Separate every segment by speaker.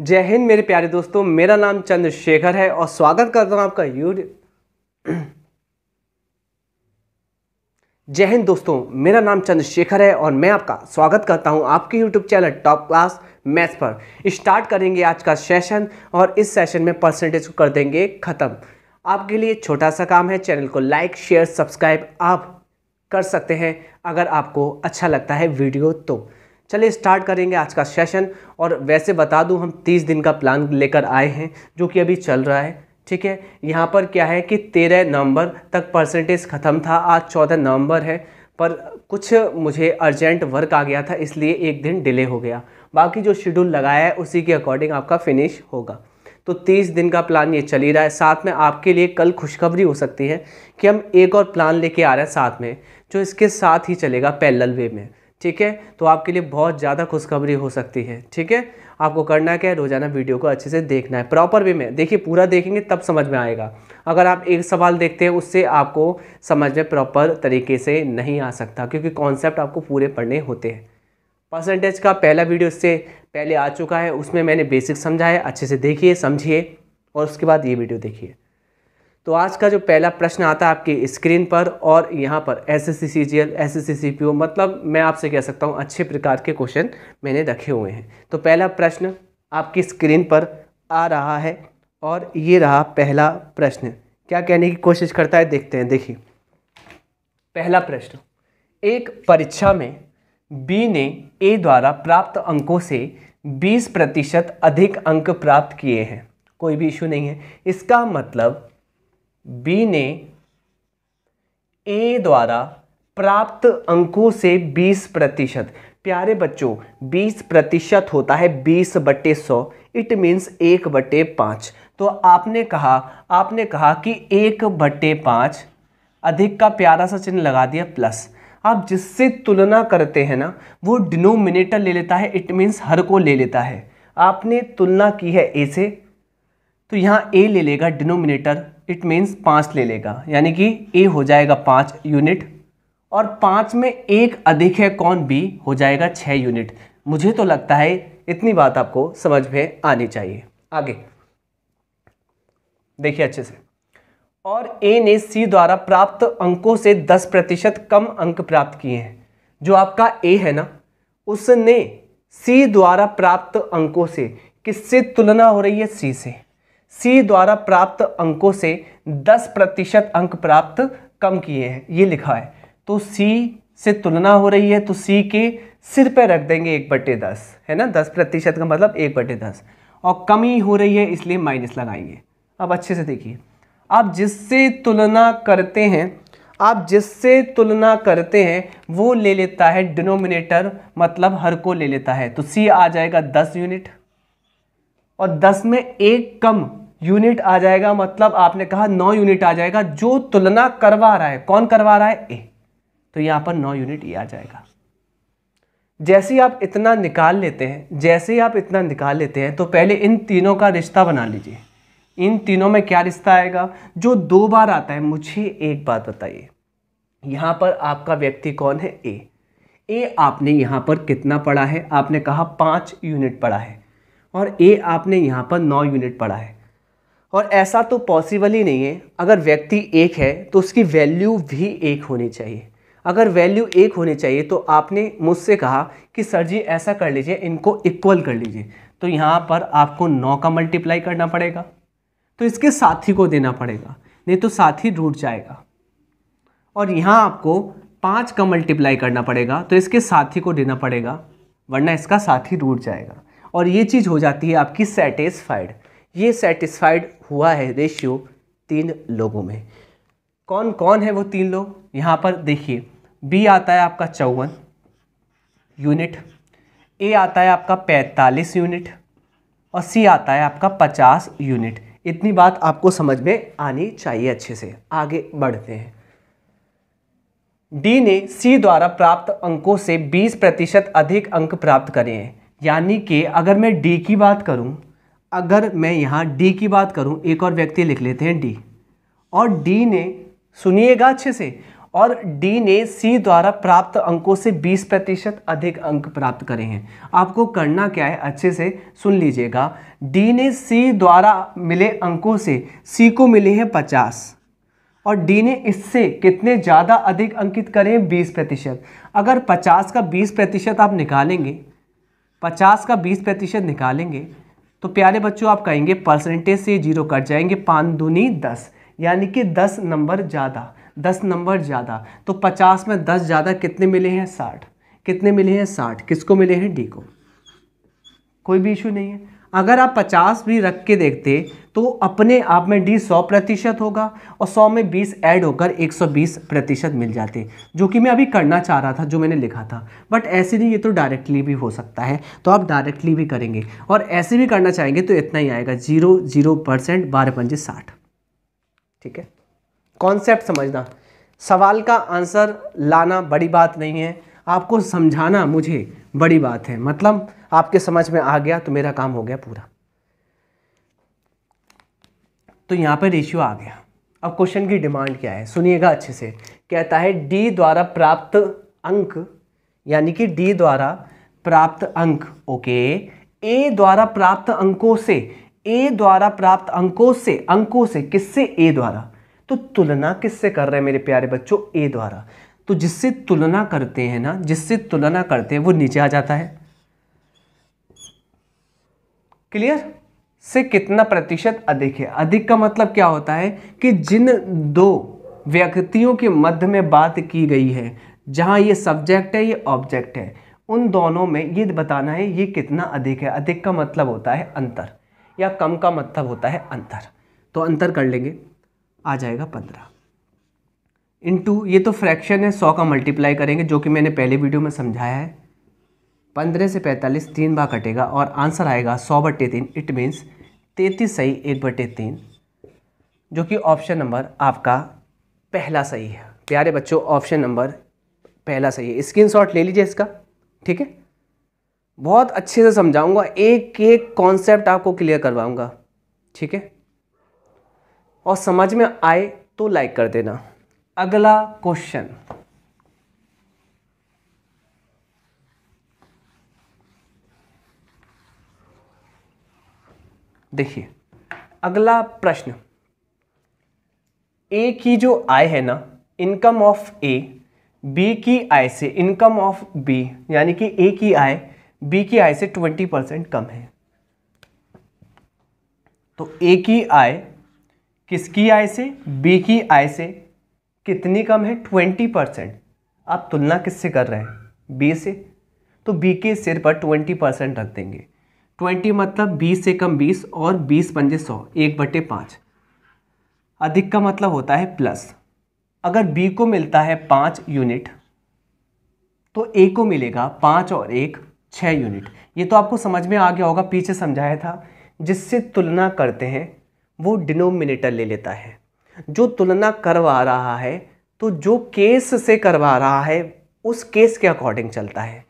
Speaker 1: जय हिंद मेरे प्यारे दोस्तों मेरा नाम चंद्रशेखर है और स्वागत करता हूँ आपका यूट्यूब जय हिंद दोस्तों मेरा नाम चंद्रशेखर है और मैं आपका स्वागत करता हूं आपके YouTube channel top class maths पर स्टार्ट करेंगे आज का सेशन और इस सेशन में परसेंटेज को कर देंगे ख़त्म आपके लिए छोटा सा काम है चैनल को लाइक शेयर सब्सक्राइब आप कर सकते हैं अगर आपको अच्छा लगता है वीडियो तो चलिए स्टार्ट करेंगे आज का सेशन और वैसे बता दूं हम तीस दिन का प्लान लेकर आए हैं जो कि अभी चल रहा है ठीक है यहाँ पर क्या है कि तेरह नवंबर तक परसेंटेज ख़त्म था आज चौदह नवंबर है पर कुछ मुझे अर्जेंट वर्क आ गया था इसलिए एक दिन डिले हो गया बाकी जो शेड्यूल लगाया है उसी के अकॉर्डिंग आपका फिनिश होगा तो तीस दिन का प्लान ये चल ही रहा है साथ में आपके लिए कल खुशखबरी हो सकती है कि हम एक और प्लान लेके आ रहे हैं साथ में जो इसके साथ ही चलेगा पैलल वे में ठीक है तो आपके लिए बहुत ज़्यादा खुशखबरी हो सकती है ठीक है आपको करना क्या है रोज़ाना वीडियो को अच्छे से देखना है प्रॉपर वे में देखिए पूरा देखेंगे तब समझ में आएगा अगर आप एक सवाल देखते हैं उससे आपको समझ में प्रॉपर तरीके से नहीं आ सकता क्योंकि कॉन्सेप्ट आपको पूरे पढ़ने होते हैं परसेंटेज का पहला वीडियो इससे पहले आ चुका है उसमें मैंने बेसिक समझाया अच्छे से देखिए समझिए और उसके बाद ये वीडियो देखिए तो आज का जो पहला प्रश्न आता है आपकी स्क्रीन पर और यहाँ पर S S C C G L S S C C P O मतलब मैं आपसे कह सकता हूँ अच्छे प्रकार के क्वेश्चन मैंने रखे हुए हैं तो पहला प्रश्न आपकी स्क्रीन पर आ रहा है और ये रहा पहला प्रश्न क्या कहने की कोशिश करता है देखते हैं देखिए पहला प्रश्न एक परीक्षा में बी ने ए द्वारा प्राप्त अंकों से 20 प्रतिशत अधिक अंक प्राप्त किए हैं कोई भी इशू नहीं है इसका मतलब बी ने ए द्वारा प्राप्त अंकों से 20 प्रतिशत प्यारे बच्चों 20 प्रतिशत होता है 20 बटे सौ इट मीन्स एक बटे पाँच तो आपने कहा आपने कहा कि एक बटे पाँच अधिक का प्यारा सा चिन्ह लगा दिया प्लस आप जिससे तुलना करते हैं ना वो डिनोमिनेटर ले लेता है इट मीन्स हर को ले लेता है आपने तुलना की है ए से तो यहाँ ए ले लेगा डिनोमिनेटर इट मीन्स पाँच ले लेगा यानी कि ए हो जाएगा पाँच यूनिट और पाँच में एक अधिक है कौन बी हो जाएगा छः यूनिट मुझे तो लगता है इतनी बात आपको समझ में आनी चाहिए आगे देखिए अच्छे से और ए ने सी द्वारा प्राप्त अंकों से दस प्रतिशत कम अंक प्राप्त किए हैं जो आपका ए है ना उसने सी द्वारा प्राप्त अंकों से किससे तुलना हो रही है सी से सी द्वारा प्राप्त अंकों से 10 प्रतिशत अंक प्राप्त कम किए हैं ये लिखा है तो सी से तुलना हो रही है तो सी के सिर पर रख देंगे एक बटे दस है ना दस प्रतिशत का मतलब एक बटे दस और कमी हो रही है इसलिए माइनस लगाएंगे अब अच्छे से देखिए आप जिससे तुलना करते हैं आप जिससे तुलना करते हैं वो ले लेता है डिनोमिनेटर मतलब हर को ले लेता है तो सी आ जाएगा दस यूनिट और दस में एक कम यूनिट आ जाएगा मतलब आपने कहा नौ यूनिट आ जाएगा जो तुलना करवा रहा है कौन करवा रहा है ए तो यहाँ पर नौ यूनिट ए आ जाएगा जैसे ही आप इतना निकाल लेते हैं जैसे ही आप इतना निकाल लेते हैं तो पहले इन तीनों का रिश्ता बना लीजिए इन तीनों में क्या रिश्ता आएगा जो दो बार आता है मुझे एक बात बताइए यहाँ पर आपका व्यक्ति कौन है ए ए आपने यहाँ पर कितना पढ़ा है आपने कहा पाँच यूनिट पढ़ा है और ए आपने यहाँ पर नौ यूनिट पढ़ा है और ऐसा तो पॉसिबल ही नहीं है अगर व्यक्ति एक है तो उसकी वैल्यू भी एक होनी चाहिए अगर वैल्यू एक होनी चाहिए तो आपने मुझसे कहा कि सर जी ऐसा कर लीजिए इनको इक्वल कर लीजिए तो यहाँ पर आपको नौ का मल्टीप्लाई करना पड़ेगा तो इसके साथी को देना पड़ेगा नहीं तो साथी रूट जाएगा और यहाँ आपको पाँच का मल्टीप्लाई करना पड़ेगा तो इसके साथी को देना पड़ेगा वरना इसका साथी रूट जाएगा और ये चीज़ हो जाती है आपकी सेटिस्फाइड ये सेटिस्फाइड हुआ है रेशियो तीन लोगों में कौन कौन है वो तीन लोग यहाँ पर देखिए बी आता है आपका चौवन यूनिट ए आता है आपका पैंतालीस यूनिट और सी आता है आपका पचास यूनिट इतनी बात आपको समझ में आनी चाहिए अच्छे से आगे बढ़ते हैं डी ने सी द्वारा प्राप्त अंकों से 20 प्रतिशत अधिक अंक प्राप्त करे हैं यानी कि अगर मैं डी की बात करूं अगर मैं यहाँ डी की बात करूँ एक और व्यक्ति लिख लेते हैं डी और डी ने सुनिएगा अच्छे से और डी ने सी द्वारा प्राप्त अंकों से 20 प्रतिशत अधिक अंक प्राप्त करे हैं आपको करना क्या है अच्छे से सुन लीजिएगा डी ने सी द्वारा मिले अंकों से सी को मिले हैं 50 और डी ने इससे कितने ज़्यादा अधिक अंकित करे हैं बीस प्रतिशत अगर 50 का 20 प्रतिशत आप निकालेंगे 50 का 20 प्रतिशत निकालेंगे तो प्यारे बच्चों आप कहेंगे परसेंटेज से जीरो कट जाएंगे पाँच दूनी दस यानी कि दस नंबर ज़्यादा दस नंबर ज़्यादा तो पचास में दस ज़्यादा कितने मिले हैं साठ कितने मिले हैं साठ किसको मिले हैं डी को कोई भी इशू नहीं है अगर आप 50 भी रख के देखते तो अपने आप में डी 100 प्रतिशत होगा और 100 में 20 ऐड होकर 120 प्रतिशत मिल जाते जो कि मैं अभी करना चाह रहा था जो मैंने लिखा था बट ऐसे नहीं ये तो डायरेक्टली भी हो सकता है तो आप डायरेक्टली भी करेंगे और ऐसे भी करना चाहेंगे तो इतना ही आएगा जीरो जीरो परसेंट बारह पंजे साठ ठीक है कॉन्सेप्ट समझना सवाल का आंसर लाना बड़ी बात नहीं है आपको समझाना मुझे बड़ी बात है मतलब आपके समझ में आ गया तो मेरा काम हो गया पूरा तो यहाँ पर रेशियो आ गया अब क्वेश्चन की डिमांड क्या है सुनिएगा अच्छे से कहता है डी द्वारा प्राप्त अंक यानी कि डी द्वारा प्राप्त अंक ओके ए द्वारा प्राप्त अंकों से ए द्वारा प्राप्त अंकों से अंकों से किससे ए द्वारा तो तुलना किससे कर रहे हैं मेरे प्यारे बच्चों ए द्वारा तो जिससे तुलना करते हैं ना जिससे तुलना करते हैं वो नीचे आ जाता है क्लियर से कितना प्रतिशत अधिक है अधिक का मतलब क्या होता है कि जिन दो व्यक्तियों के मध्य में बात की गई है जहां ये सब्जेक्ट है ये ऑब्जेक्ट है उन दोनों में ये बताना है ये कितना अधिक है अधिक का मतलब होता है अंतर या कम का मतलब होता है अंतर तो अंतर कर लेंगे आ जाएगा पंद्रह टू ये तो फ्रैक्शन है सौ का मल्टीप्लाई करेंगे जो कि मैंने पहले वीडियो में समझाया है पंद्रह से पैंतालीस तीन बार कटेगा और आंसर आएगा सौ बट्टे तीन इट मीन्स तैंतीस सही एक बटे तीन जो कि ऑप्शन नंबर आपका पहला सही है प्यारे बच्चों ऑप्शन नंबर पहला सही है स्क्रीन शॉट ले लीजिए इसका ठीक है बहुत अच्छे से समझाऊंगा एक एक कॉन्सेप्ट आपको क्लियर करवाऊंगा ठीक है और समझ में आए तो लाइक कर देना अगला क्वेश्चन देखिए अगला प्रश्न ए की जो आय है ना इनकम ऑफ ए बी की आय से इनकम ऑफ बी यानी कि ए की आय बी की आय से ट्वेंटी परसेंट कम है तो ए की आय किसकी आय से बी की आय से कितनी कम है ट्वेंटी परसेंट आप तुलना किससे कर रहे हैं बी से तो बी के सिर पर ट्वेंटी परसेंट रख देंगे ट्वेंटी मतलब बीस से कम बीस और बीस पंजे सौ एक बटे पाँच अधिक का मतलब होता है प्लस अगर बी को मिलता है पाँच यूनिट तो ए को मिलेगा पाँच और एक छः यूनिट ये तो आपको समझ में आ गया होगा पीछे समझाया था जिससे तुलना करते हैं वो डिनोमिनेटर ले लेता है जो तुलना करवा रहा है तो जो केस से करवा रहा है उस केस के अकॉर्डिंग चलता है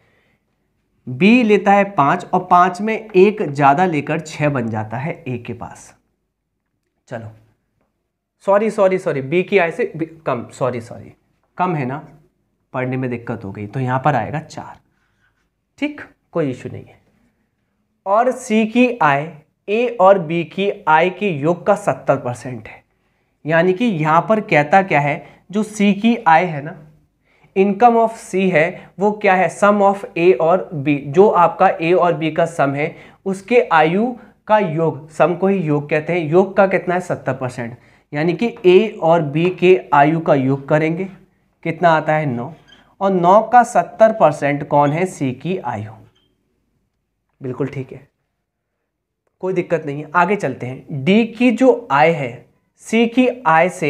Speaker 1: बी लेता है पांच और पांच में एक ज़्यादा लेकर छ बन जाता है ए के पास चलो सॉरी सॉरी सॉरी बी की आय से कम सॉरी सॉरी कम है ना पढ़ने में दिक्कत हो गई तो यहां पर आएगा चार ठीक कोई इशू नहीं है और सी की आय ए और बी की आय के योग का सत्तर परसेंट है यानी कि यहाँ पर कहता क्या है जो सी की आय है ना इनकम ऑफ सी है वो क्या है सम ऑफ ए और बी जो आपका ए और बी का सम है उसके आयु का योग सम को ही योग कहते हैं योग का कितना है सत्तर परसेंट यानी कि ए और बी के आयु का योग करेंगे कितना आता है नौ और नौ का सत्तर परसेंट कौन है सी की आयु बिल्कुल ठीक है कोई दिक्कत नहीं है आगे चलते हैं डी की जो आय है सी की आय से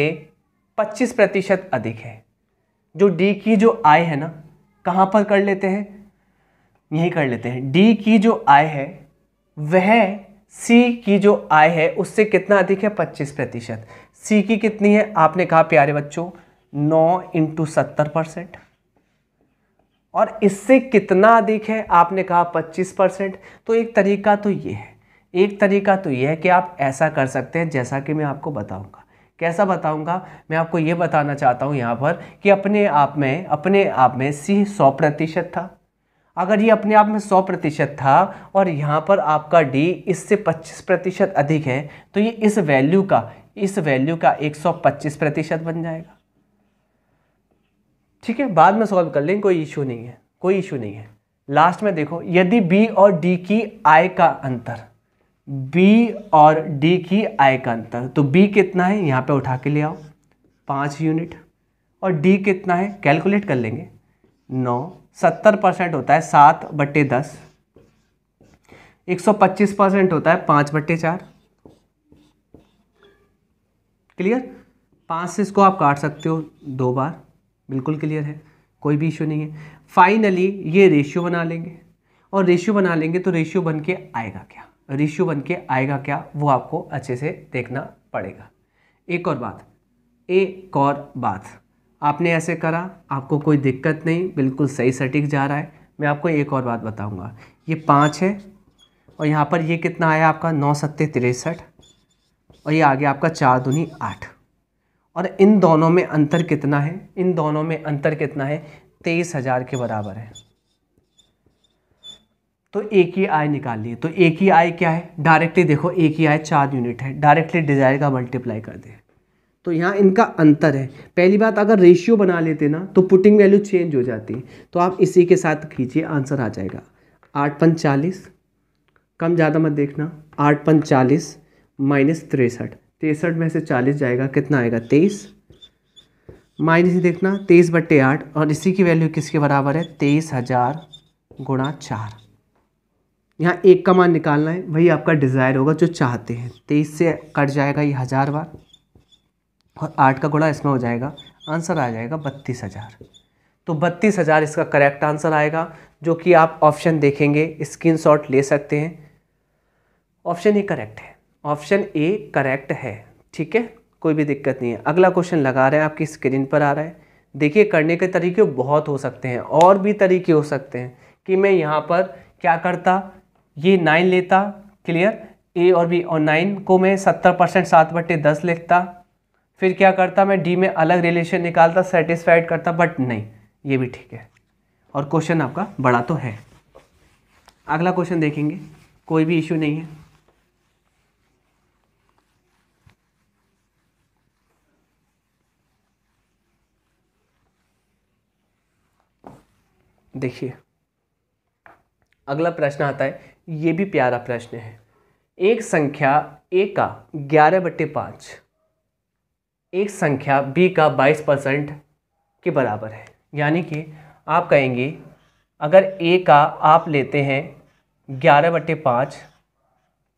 Speaker 1: 25 प्रतिशत अधिक है जो डी की जो आय है ना कहाँ पर कर लेते हैं यही कर लेते हैं डी की जो आय है वह सी की जो आय है उससे कितना अधिक है 25 प्रतिशत सी की कितनी है आपने कहा प्यारे बच्चों नौ इंटू सत्तर परसेंट और इससे कितना अधिक है आपने कहा 25 परसेंट तो एक तरीका तो ये है एक तरीका तो यह है कि आप ऐसा कर सकते हैं जैसा कि मैं आपको बताऊंगा कैसा बताऊंगा मैं आपको ये बताना चाहता हूँ यहाँ पर कि अपने आप में अपने आप में सी सौ प्रतिशत था अगर ये अपने आप में सौ प्रतिशत था और यहाँ पर आपका डी इससे पच्चीस प्रतिशत अधिक है तो ये इस वैल्यू का इस वैल्यू का एक सौ पच्चीस प्रतिशत बन जाएगा ठीक है बाद में सॉल्व कर लेंगे कोई इशू नहीं है कोई इशू नहीं है लास्ट में देखो यदि बी और डी की आय का अंतर बी और डी की आय का अंतर तो बी कितना है यहाँ पे उठा के ले आओ पाँच यूनिट और डी कितना है कैलकुलेट कर लेंगे नौ सत्तर परसेंट होता है सात बट्टे दस एक सौ पच्चीस परसेंट होता है पाँच बट्टे चार क्लियर पाँच से इसको आप काट सकते हो दो बार बिल्कुल क्लियर है कोई भी इशू नहीं है फाइनली ये रेशियो बना लेंगे और रेशियो बना लेंगे तो रेशियो बन के आएगा क्या रिश्यू बन के आएगा क्या वो आपको अच्छे से देखना पड़ेगा एक और बात एक और बात आपने ऐसे करा आपको कोई दिक्कत नहीं बिल्कुल सही सटीक जा रहा है मैं आपको एक और बात बताऊंगा ये पाँच है और यहाँ पर ये कितना आया आपका नौ सत्ते तिरसठ और ये आ गया आपका चार दूनी आठ और इन दोनों में अंतर कितना है इन दोनों में अंतर कितना है तेईस हज़ार के बराबर है तो एक ही आई निकाल लिए तो एक ही आई क्या है डायरेक्टली देखो एक ही आई चार यूनिट है डायरेक्टली डिजायर का मल्टीप्लाई कर दे तो यहाँ इनका अंतर है पहली बात अगर रेशियो बना लेते ना तो पुटिंग वैल्यू चेंज हो जाती तो आप इसी के साथ खींचिए आंसर आ जाएगा आठ पन चालीस कम ज़्यादा मत देखना आठ पन चालीस माइनस तिरसठ तिरसठ में से चालीस जाएगा कितना आएगा तेईस माइनस ही देखना तेईस बट्टे आठ और इसी की वैल्यू किसके बराबर है तेईस हज़ार गुणा चार यहाँ एक का मान निकालना है वही आपका डिज़ायर होगा जो चाहते हैं तेईस से कट जाएगा ये हज़ार बार और आठ का गुणा इसमें हो जाएगा आंसर आ जाएगा बत्तीस हज़ार तो बत्तीस हज़ार इसका करेक्ट आंसर आएगा जो कि आप ऑप्शन देखेंगे शॉट ले सकते हैं ऑप्शन ए करेक्ट है ऑप्शन ए करेक्ट है ठीक है कोई भी दिक्कत नहीं है अगला क्वेश्चन लगा रहे हैं आपकी स्क्रीन पर आ रहा है देखिए करने के तरीके बहुत हो सकते हैं और भी तरीके हो सकते हैं कि मैं यहाँ पर क्या करता ये नाइन लेता क्लियर ए और बी और नाइन को मैं सत्तर परसेंट सात बट्टे दस लिखता फिर क्या करता मैं डी में अलग रिलेशन निकालता सेटिस्फाइड करता बट नहीं ये भी ठीक है और क्वेश्चन आपका बड़ा तो है अगला क्वेश्चन देखेंगे कोई भी इश्यू नहीं है देखिए अगला प्रश्न आता है ये भी प्यारा प्रश्न है एक संख्या ए का ग्यारह बट्टे पाँच एक संख्या बी का बाईस परसेंट के बराबर है यानी कि आप कहेंगे अगर ए का आप लेते हैं ग्यारह बट्टे पाँच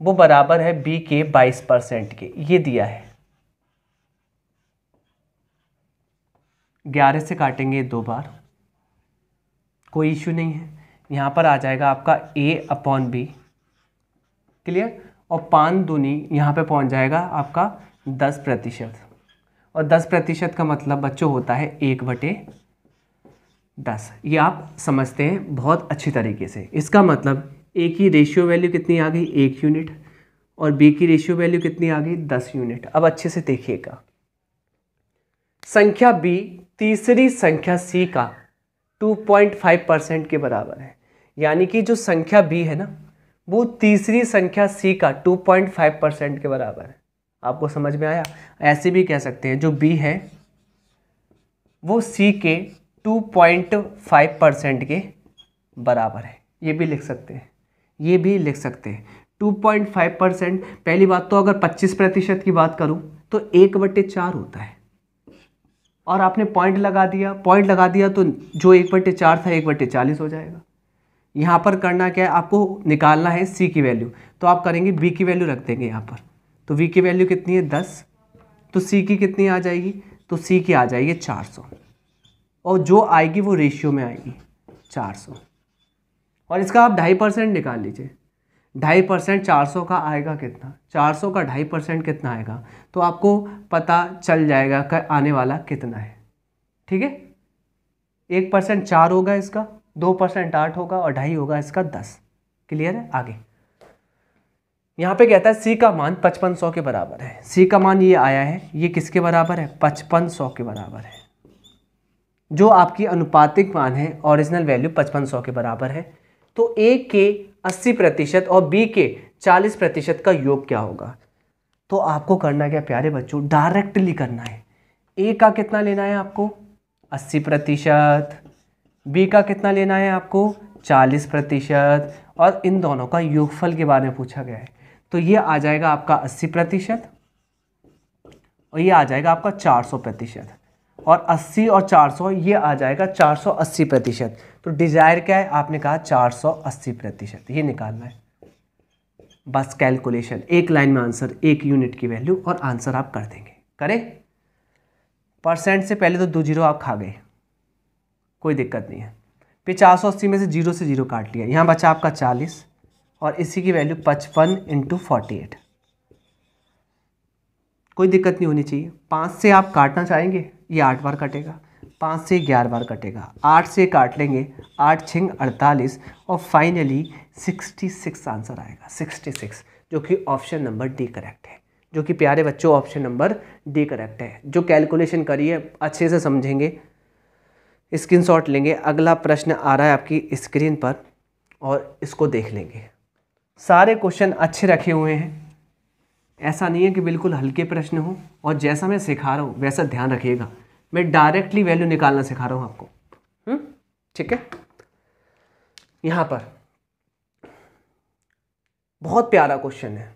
Speaker 1: वो बराबर है बी के बाईस परसेंट के ये दिया है ग्यारह से काटेंगे दो बार कोई इशू नहीं है यहाँ पर आ जाएगा आपका ए अपॉन बी क्लियर और पान दूनी यहाँ पे पहुँच जाएगा आपका दस प्रतिशत और दस प्रतिशत का मतलब बच्चों होता है एक बटे दस ये आप समझते हैं बहुत अच्छी तरीके से इसका मतलब ए की रेशियो वैल्यू कितनी आ गई एक यूनिट और बी की रेशियो वैल्यू कितनी आ गई दस यूनिट अब अच्छे से देखिएगा संख्या बी तीसरी संख्या सी का 2.5 परसेंट के बराबर है यानी कि जो संख्या बी है ना वो तीसरी संख्या सी का 2.5 परसेंट के बराबर है आपको समझ में आया ऐसे भी कह सकते हैं जो बी है वो सी के 2.5 परसेंट के बराबर है ये भी लिख सकते हैं ये भी लिख सकते हैं 2.5 परसेंट पहली बात तो अगर 25 प्रतिशत की बात करूं तो एक बटे चार होता है और आपने पॉइंट लगा दिया पॉइंट लगा दिया तो जो एक बटे चार था एक बटे चालीस हो जाएगा यहाँ पर करना क्या है आपको निकालना है सी की वैल्यू तो आप करेंगे बी की वैल्यू रख देंगे यहाँ पर तो वी की वैल्यू कितनी है दस तो सी की कितनी आ जाएगी तो सी की आ जाएगी चार सौ और जो आएगी वो रेशियो में आएगी चार सौ और इसका आप ढाई परसेंट निकाल लीजिए ढाई परसेंट चार सौ का आएगा कितना चार सौ का ढाई परसेंट कितना आएगा तो आपको पता चल जाएगा कि आने वाला कितना है ठीक है एक परसेंट चार होगा इसका दो परसेंट आठ होगा और ढाई होगा इसका दस क्लियर है आगे यहाँ पे कहता है सी का मान पचपन सौ के बराबर है सी का मान ये आया है ये किसके बराबर है पचपन सौ के बराबर है जो आपकी अनुपातिक मान है ओरिजिनल वैल्यू पचपन सौ के बराबर है तो ए के अस्सी प्रतिशत और बी के चालीस प्रतिशत का योग क्या होगा तो आपको करना क्या प्यारे बच्चों डायरेक्टली करना है ए का कितना लेना है आपको अस्सी प्रतिशत बी का कितना लेना है आपको 40 प्रतिशत और इन दोनों का योगफल के बारे में पूछा गया है तो ये आ जाएगा आपका 80 प्रतिशत और ये आ जाएगा आपका 400 प्रतिशत और 80 और 400 ये आ जाएगा 480 प्रतिशत तो डिज़ायर क्या है आपने कहा 480 प्रतिशत ये निकालना है बस कैलकुलेशन एक लाइन में आंसर एक यूनिट की वैल्यू और आंसर आप कर देंगे करें परसेंट से पहले तो दो जीरो आप खा गए कोई दिक्कत नहीं है फिर चार सौ अस्सी में से जीरो से जीरो काट लिया यहाँ बचा आपका चालीस और इसी की वैल्यू पचपन इंटू फोर्टी एट कोई दिक्कत नहीं होनी चाहिए पाँच से आप काटना चाहेंगे ये आठ बार कटेगा पाँच से ग्यारह बार कटेगा आठ से काट लेंगे आठ छिंग अड़तालीस और फाइनली सिक्सटी सिक्स आंसर आएगा सिक्सटी सिक्स जो कि ऑप्शन नंबर डी करेक्ट है जो कि प्यारे बच्चों ऑप्शन नंबर डी करेक्ट है जो कैलकुलेशन करिए अच्छे से समझेंगे स्क्रीनशॉट लेंगे अगला प्रश्न आ रहा है आपकी स्क्रीन पर और इसको देख लेंगे सारे क्वेश्चन अच्छे रखे हुए हैं ऐसा नहीं है कि बिल्कुल हल्के प्रश्न हो और जैसा मैं सिखा रहा हूँ वैसा ध्यान रखिएगा मैं डायरेक्टली वैल्यू निकालना सिखा रहा हूँ आपको हम्म? ठीक है यहाँ पर बहुत प्यारा क्वेश्चन है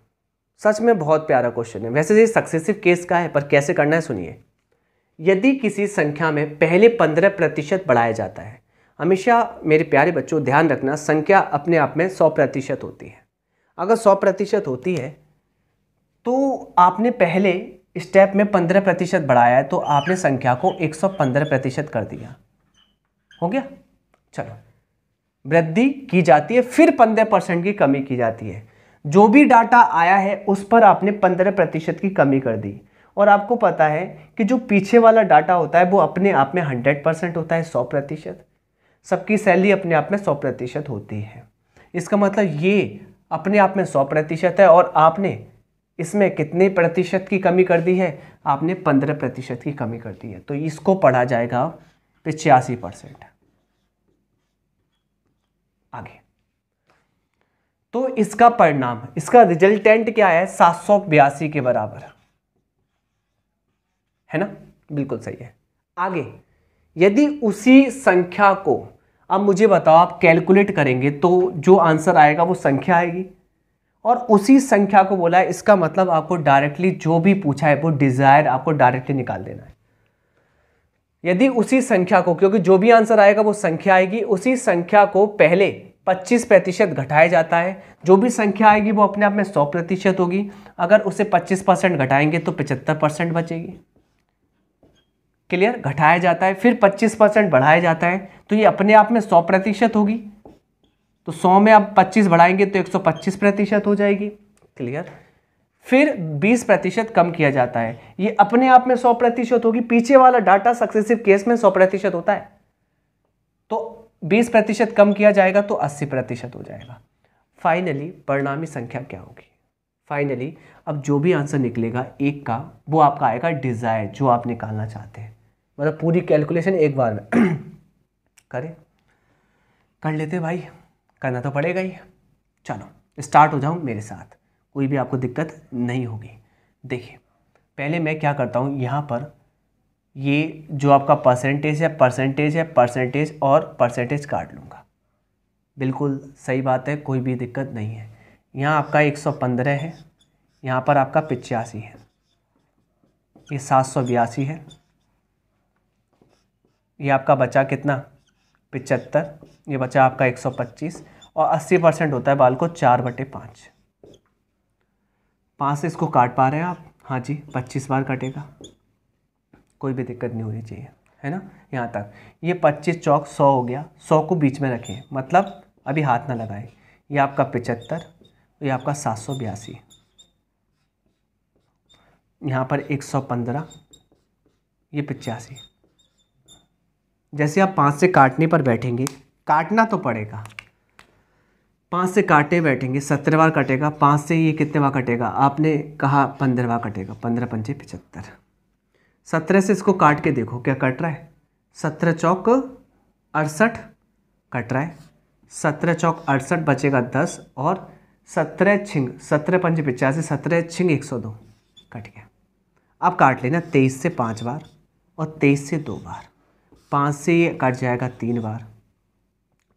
Speaker 1: सच में बहुत प्यारा क्वेश्चन है वैसे तो ये सक्सेसिव केस का है पर कैसे करना है सुनिए यदि किसी संख्या में पहले पंद्रह प्रतिशत बढ़ाया जाता है हमेशा मेरे प्यारे बच्चों ध्यान रखना संख्या अपने आप में सौ प्रतिशत होती है अगर सौ प्रतिशत होती है तो आपने पहले स्टेप में पंद्रह प्रतिशत बढ़ाया है तो आपने संख्या को एक सौ पंद्रह प्रतिशत कर दिया हो गया चलो वृद्धि की जाती है फिर पंद्रह परसेंट की कमी की जाती है जो भी डाटा आया है उस पर आपने पंद्रह प्रतिशत की कमी कर दी और आपको पता है कि जो पीछे वाला डाटा होता है वो अपने आप में हंड्रेड परसेंट होता है सौ प्रतिशत सबकी सैलरी अपने आप में सौ प्रतिशत होती है इसका मतलब ये अपने आप में सौ प्रतिशत है और आपने इसमें कितने प्रतिशत की कमी कर दी है आपने पंद्रह प्रतिशत की कमी कर दी है तो इसको पढ़ा जाएगा पिचासी तो परसेंट आगे तो इसका परिणाम इसका रिजल्टेंट क्या है सात सौ बयासी के बराबर है ना बिल्कुल सही है आगे यदि उसी संख्या को अब मुझे बताओ आप कैलकुलेट करेंगे तो जो आंसर आएगा वो संख्या आएगी और उसी संख्या को बोला है इसका मतलब आपको डायरेक्टली जो भी पूछा है वो डिज़ायर आपको डायरेक्टली निकाल देना है यदि उसी संख्या को क्योंकि जो भी आंसर आएगा वो संख्या आएगी उसी संख्या को पहले 25 प्रतिशत घटाया जाता है जो भी संख्या आएगी वो अपने आप में 100 प्रतिशत होगी अगर उसे 25 परसेंट घटाएंगे तो 75 परसेंट बचेगी क्लियर घटाया जाता है फिर 25 परसेंट बढ़ाया जाता है तो ये अपने आप में 100 प्रतिशत होगी तो 100 में आप 25 बढ़ाएंगे तो 125 प्रतिशत हो जाएगी क्लियर फिर 20 प्रतिशत कम किया जाता है ये अपने आप में 100 प्रतिशत होगी पीछे वाला डाटा सक्सेसिव केस में 100 प्रतिशत होता है तो 20 प्रतिशत कम किया जाएगा तो 80 प्रतिशत हो जाएगा फाइनली परिणामी संख्या क्या होगी फाइनली अब जो भी आंसर निकलेगा एक का वो आपका आएगा डिज़ायर जो आप निकालना चाहते हैं मतलब पूरी कैलकुलेशन एक बार में करें कर लेते भाई करना तो पड़ेगा ही चलो स्टार्ट हो जाऊँ मेरे साथ कोई भी आपको दिक्कत नहीं होगी देखिए पहले मैं क्या करता हूँ यहाँ पर ये जो आपका परसेंटेज है परसेंटेज है परसेंटेज और परसेंटेज काट लूँगा बिल्कुल सही बात है कोई भी दिक्कत नहीं है यहाँ आपका 115 है यहाँ पर आपका पिचासी है ये सात सौ बयासी है ये आपका बचा कितना पिचहत्तर ये बचा आपका एक सौ पच्चीस और अस्सी परसेंट होता है बाल को चार बटे पाँच पाँच से इसको काट पा रहे हैं आप हाँ जी पच्चीस बार काटेगा कोई भी दिक्कत नहीं होनी चाहिए है ना यहाँ तक ये पच्चीस चौक सौ हो गया सौ को बीच में रखें मतलब अभी हाथ ना लगाएं ये आपका पिचहत्तर ये आपका सात सौ बयासी यहाँ पर एक सौ पंद्रह ये पचासी जैसे आप पाँच से काटने पर बैठेंगे काटना तो पड़ेगा पाँच से काटे बैठेंगे सत्रह बार कटेगा पाँच से ये कितने बार कटेगा आपने कहा पंद्रह बार कटेगा पंद्रह पंचे पचहत्तर सत्रह से इसको काट के देखो क्या कट रहा है सत्रह चौक अड़सठ कट रहा है सत्रह चौक अड़सठ बचेगा दस और सत्रह छिंग सत्रह पंच पचासी सत्रह छिंग एक सौ दो कट गया अब काट लेना तेईस से पाँच बार और तेईस से दो बार पाँच से ये कट जाएगा तीन बार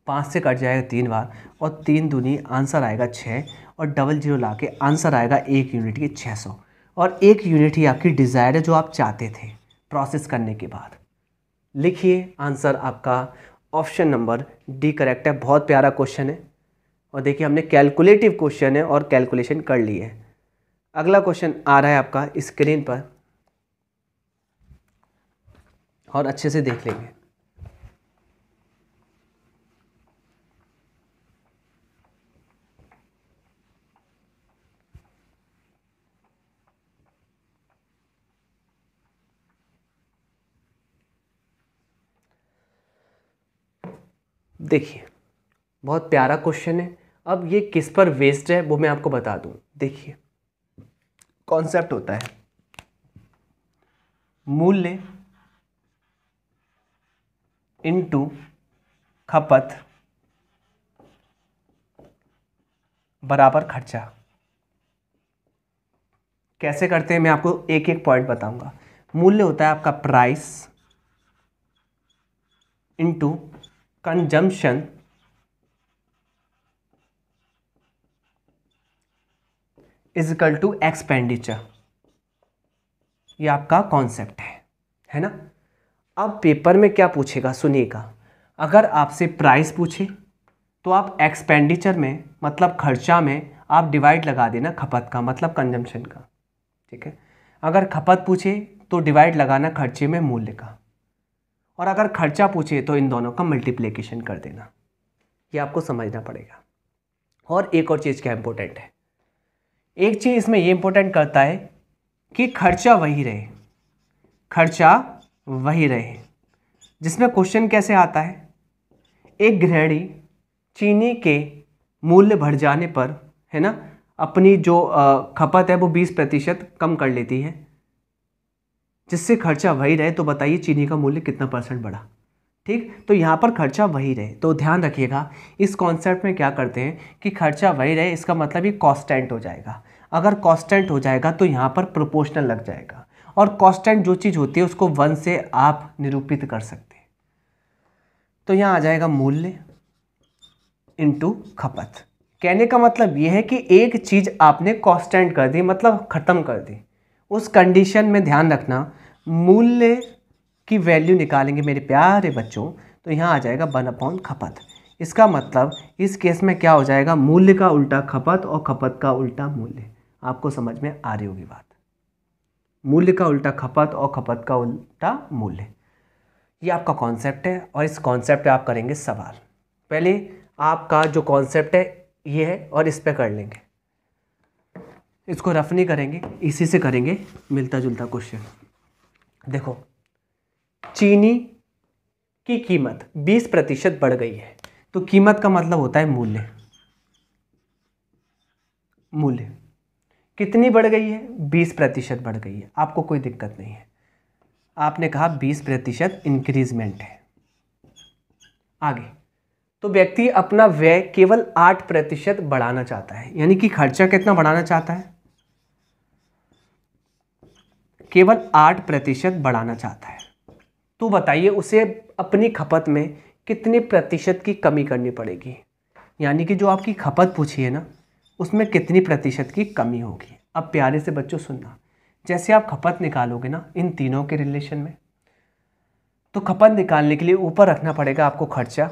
Speaker 1: पाँच से कट जाएगा तीन बार और तीन दूनी आंसर आएगा छः और डबल जीरो ला के आंसर आएगा एक यूनिट की छः सौ और एक यूनिट ही आपकी डिज़ायर है जो आप चाहते थे प्रोसेस करने के बाद लिखिए आंसर आपका ऑप्शन नंबर डी करेक्ट है बहुत प्यारा क्वेश्चन है और देखिए हमने कैलकुलेटिव क्वेश्चन है और कैलकुलेशन कर ली है अगला क्वेश्चन आ रहा है आपका स्क्रीन पर और अच्छे से देख लेंगे देखिए बहुत प्यारा क्वेश्चन है अब ये किस पर वेस्ट है वो मैं आपको बता दूं देखिए कॉन्सेप्ट होता है मूल्य इनटू खपत बराबर खर्चा कैसे करते हैं मैं आपको एक एक पॉइंट बताऊंगा मूल्य होता है आपका price into consumption is equal to expenditure ये आपका कॉन्सेप्ट है है ना अब पेपर में क्या पूछेगा सुनिएगा अगर आपसे प्राइस पूछे तो आप एक्सपेंडिचर में मतलब खर्चा में आप डिवाइड लगा देना खपत का मतलब कंजम्पशन का ठीक है अगर खपत पूछे तो डिवाइड लगाना खर्चे में मूल्य का और अगर खर्चा पूछे तो इन दोनों का मल्टीप्लिकेशन कर देना ये आपको समझना पड़ेगा और एक और चीज़ क्या इम्पोर्टेंट है एक चीज़ इसमें ये इम्पोर्टेंट करता है कि खर्चा वही रहे खर्चा वही रहे जिसमें क्वेश्चन कैसे आता है एक गृहणी चीनी के मूल्य बढ़ जाने पर है ना अपनी जो खपत है वो बीस प्रतिशत कम कर लेती है जिससे खर्चा वही रहे तो बताइए चीनी का मूल्य कितना परसेंट बढ़ा ठीक तो यहाँ पर खर्चा वही रहे तो ध्यान रखिएगा इस कॉन्सेप्ट में क्या करते हैं कि खर्चा वही रहे इसका मतलब ये कॉन्स्टेंट हो जाएगा अगर कॉन्स्टेंट हो जाएगा तो यहाँ पर प्रोपोर्शनल लग जाएगा और कॉन्स्टेंट जो चीज़ होती है उसको वन से आप निरूपित कर सकते हैं तो यहाँ आ जाएगा मूल्य इनटू खपत कहने का मतलब यह है कि एक चीज़ आपने कॉन्स्टेंट कर दी मतलब ख़त्म कर दी उस कंडीशन में ध्यान रखना मूल्य की वैल्यू निकालेंगे मेरे प्यारे बच्चों तो यहाँ आ जाएगा वन अपॉन खपत इसका मतलब इस केस में क्या हो जाएगा मूल्य का उल्टा खपत और खपत का उल्टा मूल्य आपको समझ में आ रही होगी बात मूल्य का उल्टा खपत और खपत का उल्टा मूल्य ये आपका कॉन्सेप्ट है और इस कॉन्सेप्ट पे आप करेंगे सवाल पहले आपका जो कॉन्सेप्ट है ये है और इस पर कर लेंगे इसको रफ नहीं करेंगे इसी से करेंगे मिलता जुलता क्वेश्चन देखो चीनी की कीमत 20 प्रतिशत बढ़ गई है तो कीमत का मतलब होता है मूल्य मूल्य कितनी बढ़ गई है बीस प्रतिशत बढ़ गई है आपको कोई दिक्कत नहीं है आपने कहा बीस प्रतिशत इंक्रीजमेंट है आगे तो व्यक्ति अपना व्यय केवल आठ प्रतिशत बढ़ाना चाहता है यानी कि खर्चा कितना बढ़ाना चाहता है केवल आठ प्रतिशत बढ़ाना चाहता है तो बताइए उसे अपनी खपत में कितने प्रतिशत की कमी करनी पड़ेगी यानी कि जो आपकी खपत पूछी है ना उसमें कितनी प्रतिशत की कमी होगी अब प्यारे से बच्चों सुनना जैसे आप खपत निकालोगे ना इन तीनों के रिलेशन में तो खपत निकालने के लिए ऊपर रखना पड़ेगा आपको खर्चा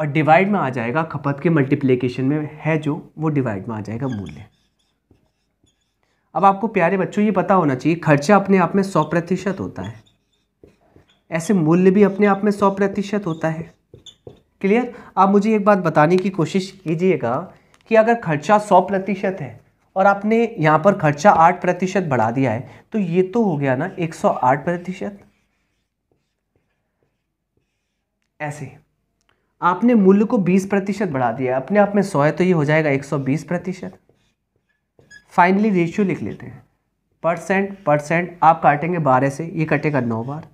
Speaker 1: और डिवाइड में आ जाएगा खपत के मल्टीप्लीकेशन में है जो वो डिवाइड में आ जाएगा मूल्य अब आपको प्यारे बच्चों ये पता होना चाहिए खर्चा अपने आप में सौ प्रतिशत होता है ऐसे मूल्य भी अपने आप में सौ प्रतिशत होता है क्लियर आप मुझे एक बात बताने की कोशिश कीजिएगा कि अगर खर्चा सौ प्रतिशत है और आपने यहाँ पर खर्चा आठ प्रतिशत बढ़ा दिया है तो ये तो हो गया ना एक सौ आठ प्रतिशत ऐसे आपने मूल्य को बीस प्रतिशत बढ़ा दिया अपने आप में सौ है तो ये हो जाएगा एक सौ बीस प्रतिशत फाइनली रेशियो लिख लेते हैं परसेंट परसेंट आप काटेंगे बारह से ये कटेगा नौ बार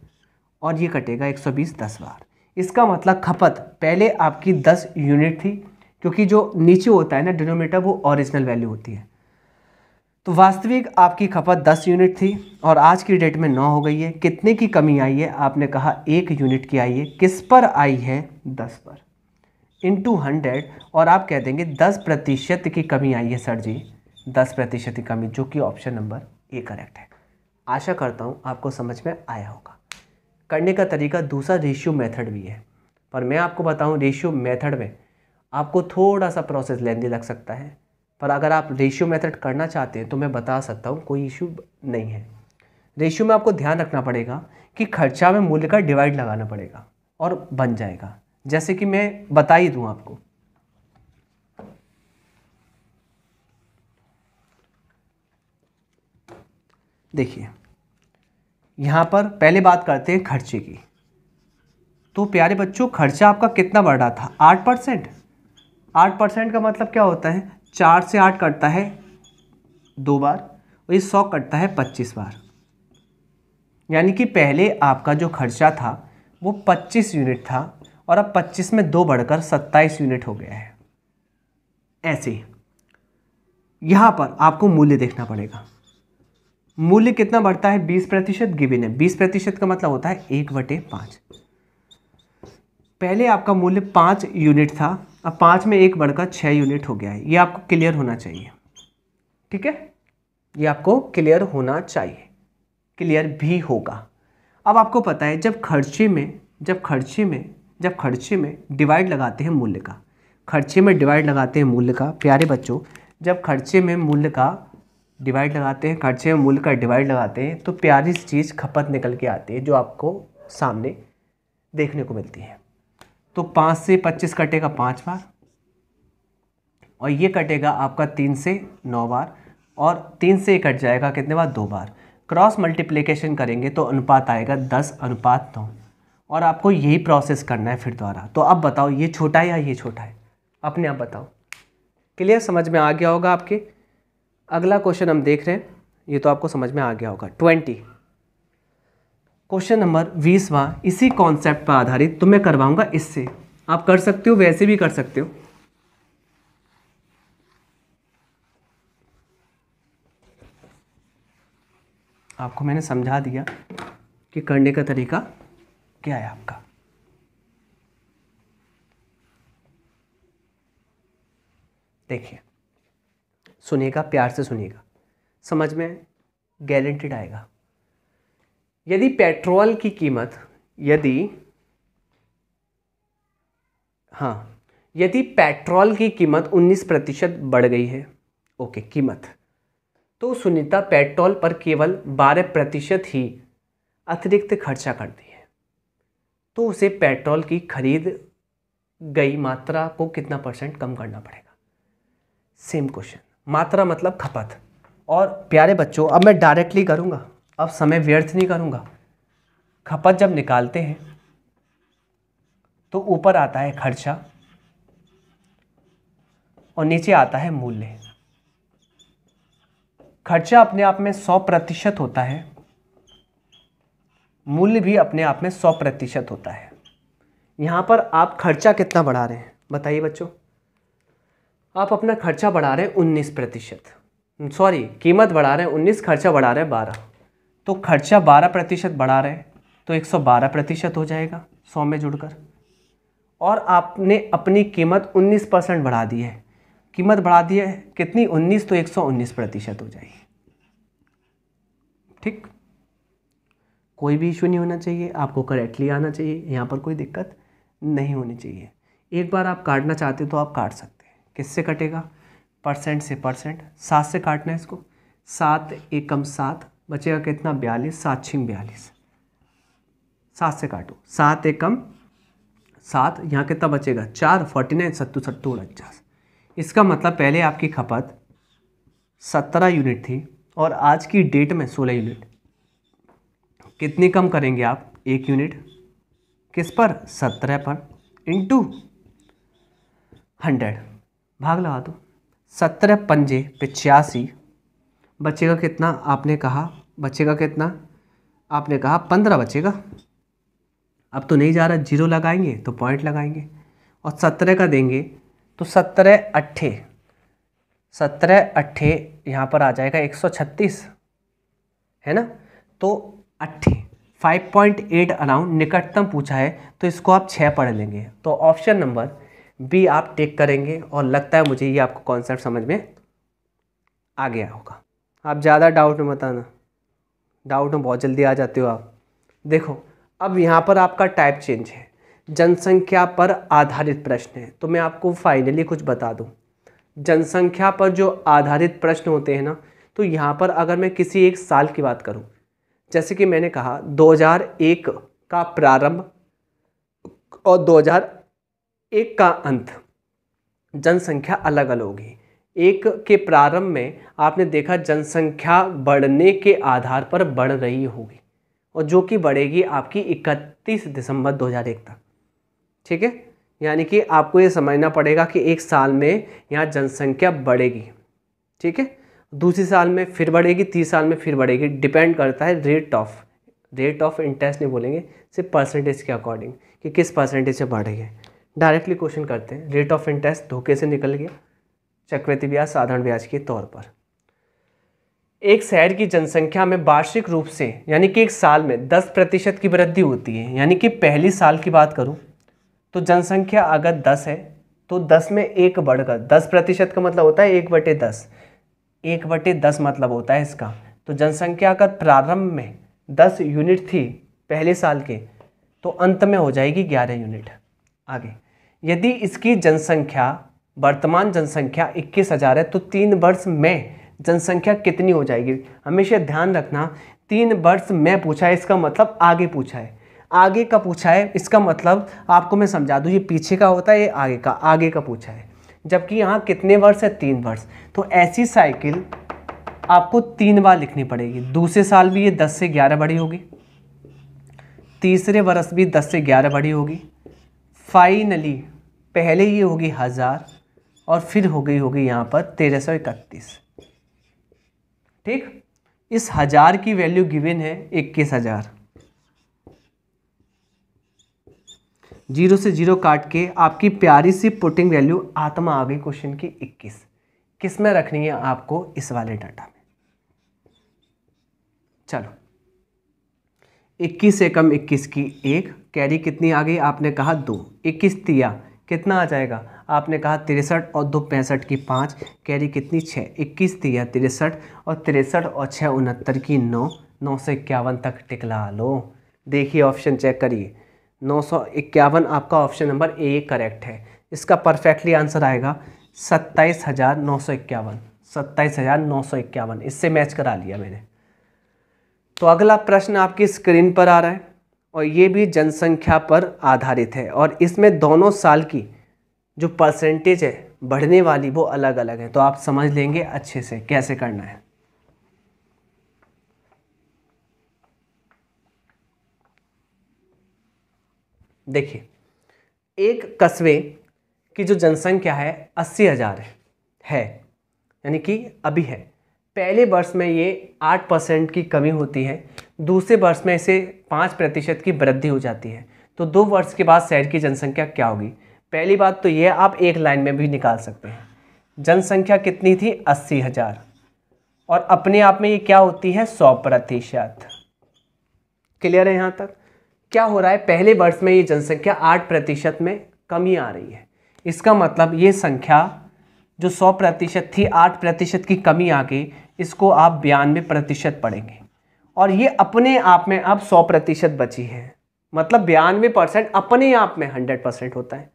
Speaker 1: और ये कटेगा एक सौ बीस दस बार इसका मतलब खपत पहले आपकी दस यूनिट थी क्योंकि जो नीचे होता है ना डिनोमीटर वो ओरिजिनल वैल्यू होती है तो वास्तविक आपकी खपत दस यूनिट थी और आज की डेट में नौ हो गई है कितने की कमी आई है आपने कहा एक यूनिट की आई है किस पर आई है दस पर इन टू हंड्रेड और आप कह देंगे दस प्रतिशत की कमी आई है सर जी दस प्रतिशत की कमी जो कि ऑप्शन नंबर ए करेक्ट है आशा करता हूँ आपको समझ में आया होगा करने का तरीका दूसरा रेशियो मेथड भी है पर मैं आपको बताऊं रेशियो मेथड में आपको थोड़ा सा प्रोसेस लेंदी लग सकता है पर अगर आप रेशियो मेथड करना चाहते हैं तो मैं बता सकता हूँ कोई इशू नहीं है रेशियो में आपको ध्यान रखना पड़ेगा कि खर्चा में मूल्य का डिवाइड लगाना पड़ेगा और बन जाएगा जैसे कि मैं बता ही दूँ आपको देखिए यहाँ पर पहले बात करते हैं खर्चे की तो प्यारे बच्चों खर्चा आपका कितना बढ़ रहा था आठ परसेंट आठ परसेंट का मतलब क्या होता है चार से आठ कटता है दो बार और ये सौ कटता है पच्चीस बार यानी कि पहले आपका जो खर्चा था वो पच्चीस यूनिट था और अब पच्चीस में दो बढ़कर सत्ताईस यूनिट हो गया है ऐसे यहाँ पर आपको मूल्य देखना पड़ेगा मूल्य कितना बढ़ता है बीस प्रतिशत गिविन है बीस प्रतिशत का मतलब होता है एक बटे पाँच पहले आपका मूल्य पाँच यूनिट था अब पाँच में एक बढ़कर छः यूनिट हो गया है ये आपको क्लियर होना चाहिए ठीक है ये आपको क्लियर होना चाहिए क्लियर भी होगा अब आपको पता है जब खर्चे में जब खर्चे में जब खर्चे में डिवाइड लगाते हैं मूल्य का खर्चे में डिवाइड लगाते हैं मूल्य का प्यारे बच्चों जब खर्चे में मूल्य का डिवाइड लगाते हैं खर्चे में मूल्य का डिवाइड लगाते हैं तो प्यारी सी चीज़ खपत निकल के आती है जो आपको सामने देखने को मिलती है तो पाँच से पच्चीस कटेगा पाँच बार और ये कटेगा आपका तीन से नौ बार और तीन से कट जाएगा कितने बार दो बार क्रॉस मल्टीप्लिकेशन करेंगे तो अनुपात आएगा दस अनुपात नौ और आपको यही प्रोसेस करना है फिर दोबारा तो अब बताओ ये छोटा है या ये छोटा है अपने आप बताओ क्लियर समझ में आ गया होगा आपके अगला क्वेश्चन हम देख रहे हैं ये तो आपको समझ में आ गया होगा ट्वेंटी क्वेश्चन नंबर बीसवा इसी कॉन्सेप्ट पर आधारित तो मैं करवाऊंगा इससे आप कर सकते हो वैसे भी कर सकते हो आपको मैंने समझा दिया कि करने का तरीका क्या है आपका देखिए सुनेगा प्यार से सुनेगा समझ में गारंटेड आएगा यदि पेट्रोल की कीमत यदि हाँ यदि पेट्रोल की कीमत 19 प्रतिशत बढ़ गई है ओके कीमत तो सुनीता पेट्रोल पर केवल 12 प्रतिशत ही अतिरिक्त खर्चा करती है तो उसे पेट्रोल की खरीद गई मात्रा को कितना परसेंट कम करना पड़ेगा सेम क्वेश्चन मात्रा मतलब खपत और प्यारे बच्चों अब मैं डायरेक्टली करूँगा अब समय व्यर्थ नहीं करूँगा खपत जब निकालते हैं तो ऊपर आता है खर्चा और नीचे आता है मूल्य खर्चा अपने आप में सौ प्रतिशत होता है मूल्य भी अपने आप में सौ प्रतिशत होता है यहाँ पर आप खर्चा कितना बढ़ा रहे हैं बताइए बच्चों आप अपना खर्चा बढ़ा रहे हैं उन्नीस प्रतिशत सॉरी कीमत बढ़ा रहे हैं उन्नीस खर्चा बढ़ा रहे हैं बारह तो खर्चा बारह प्रतिशत बढ़ा रहे हैं तो एक सौ बारह प्रतिशत हो जाएगा सौ में जुड़कर और आपने अपनी कीमत उन्नीस परसेंट बढ़ा दी है कीमत बढ़ा दी है कितनी उन्नीस तो एक सौ उन्नीस प्रतिशत हो जाएगी ठीक कोई भी इशू नहीं होना चाहिए आपको करेक्टली आना चाहिए यहाँ पर कोई दिक्कत नहीं होनी चाहिए एक बार आप काटना चाहते हो तो आप काट सकते किससे कटेगा परसेंट से परसेंट सात से काटना है इसको सात एकम सात बचेगा कितना बयालीस सात छिंग बयालीस सात से काटो सात एकम सात यहाँ कितना बचेगा चार फोर्टी नाइन सत्तू सत्तू उनचास इसका मतलब पहले आपकी खपत सत्रह यूनिट थी और आज की डेट में सोलह यूनिट कितनी कम करेंगे आप एक यूनिट किस पर सत्रह पर इंटू हंड्रेड भाग लगा दो सत्रह पंजे पिचासी बचेगा कितना आपने कहा बचेगा कितना आपने कहा पंद्रह बचेगा अब तो नहीं जा रहा जीरो लगाएंगे तो पॉइंट लगाएंगे और सत्रह का देंगे तो सत्रह अट्ठे सत्रह अट्ठे यहाँ पर आ जाएगा एक सौ छत्तीस है ना तो अट्ठे फाइव पॉइंट एट अराउंड निकटतम पूछा है तो इसको आप छः पढ़ लेंगे तो ऑप्शन नंबर बी आप टेक करेंगे और लगता है मुझे ये आपको कॉन्सेप्ट समझ में आ गया होगा आप ज़्यादा डाउट में बताना डाउट में बहुत जल्दी आ जाते हो आप देखो अब यहाँ पर आपका टाइप चेंज है जनसंख्या पर आधारित प्रश्न है तो मैं आपको फाइनली कुछ बता दूँ जनसंख्या पर जो आधारित प्रश्न होते हैं ना तो यहाँ पर अगर मैं किसी एक साल की बात करूँ जैसे कि मैंने कहा 2001 का प्रारंभ और एक का अंत जनसंख्या अलग अलग होगी एक के प्रारंभ में आपने देखा जनसंख्या बढ़ने के आधार पर बढ़ रही होगी और जो कि बढ़ेगी आपकी 31 दिसंबर 2001 तक ठीक है यानी कि आपको ये समझना पड़ेगा कि एक साल में यहाँ जनसंख्या बढ़ेगी ठीक है दूसरे साल में फिर बढ़ेगी तीस साल में फिर बढ़ेगी डिपेंड करता है rate of rate of interest नहीं बोलेंगे सिर्फ परसेंटेज के अकॉर्डिंग कि किस परसेंटेज से बढ़ेगी डायरेक्टली क्वेश्चन करते हैं रेट ऑफ इंटरेस्ट धोखे से निकल गया चक्रवृत्ति ब्याज साधारण ब्याज के तौर पर एक शहर की जनसंख्या में वार्षिक रूप से यानी कि एक साल में 10 प्रतिशत की वृद्धि होती है यानी कि पहली साल की बात करूं तो जनसंख्या अगर 10 है तो 10 में एक बढ़कर 10 प्रतिशत का मतलब होता है एक बटे दस एक बटे दस मतलब होता है इसका तो जनसंख्या अगर प्रारंभ में 10 यूनिट थी पहले साल के तो अंत में हो जाएगी 11 यूनिट आगे यदि इसकी जनसंख्या वर्तमान जनसंख्या इक्कीस हज़ार है तो तीन वर्ष में जनसंख्या कितनी हो जाएगी हमेशा ध्यान रखना तीन वर्ष में पूछा है इसका मतलब आगे पूछा है आगे का पूछा है इसका मतलब आपको मैं समझा दूँ ये पीछे का होता है ये आगे का आगे का पूछा है जबकि यहाँ कितने वर्ष है तीन वर्ष तो ऐसी साइकिल आपको तीन बार लिखनी पड़ेगी दूसरे साल भी ये दस से ग्यारह बड़ी होगी तीसरे वर्ष भी दस से ग्यारह बड़ी होगी फाइनली पहले ये होगी हज़ार और फिर हो गई होगी यहाँ पर तेरह सौ इकतीस ठीक इस हज़ार की वैल्यू गिवन है इक्कीस हज़ार जीरो से जीरो काट के आपकी प्यारी सी पुटिंग वैल्यू आत्मा आ गई क्वेश्चन की इक्कीस किस में रखनी है आपको इस वाले डाटा में चलो इक्कीस से कम इक्कीस की एक कैरी कितनी आ गई आपने कहा दो इक्कीस तिया कितना आ जाएगा आपने कहा तिरसठ और दो पैंसठ की पाँच कैरी कितनी छः इक्कीस थी या तिरसठ और तिरसठ और छः उनहत्तर की नौ नौ सौ इक्यावन तक टिकला लो देखिए ऑप्शन चेक करिए नौ सौ इक्यावन आपका ऑप्शन नंबर ए करेक्ट है इसका परफेक्टली आंसर आएगा सत्ताईस हज़ार नौ सौ इक्यावन सत्ताईस हज़ार नौ सौ इक्यावन इससे मैच करा लिया मैंने तो अगला प्रश्न आपकी स्क्रीन पर आ रहा है और ये भी जनसंख्या पर आधारित है और इसमें दोनों साल की जो परसेंटेज है बढ़ने वाली वो अलग अलग है तो आप समझ लेंगे अच्छे से कैसे करना है देखिए एक कस्बे की जो जनसंख्या है अस्सी हज़ार है, है यानी कि अभी है पहले वर्ष में ये आठ परसेंट की कमी होती है दूसरे वर्ष में इसे पाँच प्रतिशत की वृद्धि हो जाती है तो दो वर्ष के बाद शहर की जनसंख्या क्या होगी पहली बात तो यह आप एक लाइन में भी निकाल सकते हैं जनसंख्या कितनी थी अस्सी हज़ार और अपने आप में ये क्या होती है सौ प्रतिशत क्लियर है यहाँ तक क्या हो रहा है पहले वर्ष में ये जनसंख्या आठ प्रतिशत में कमी आ रही है इसका मतलब ये संख्या जो सौ प्रतिशत थी आठ प्रतिशत की कमी आ गई इसको आप बयानवे प्रतिशत पढ़ेंगे और ये अपने आप में अब सौ प्रतिशत बची है मतलब बयानवे परसेंट अपने आप में हंड्रेड परसेंट होता है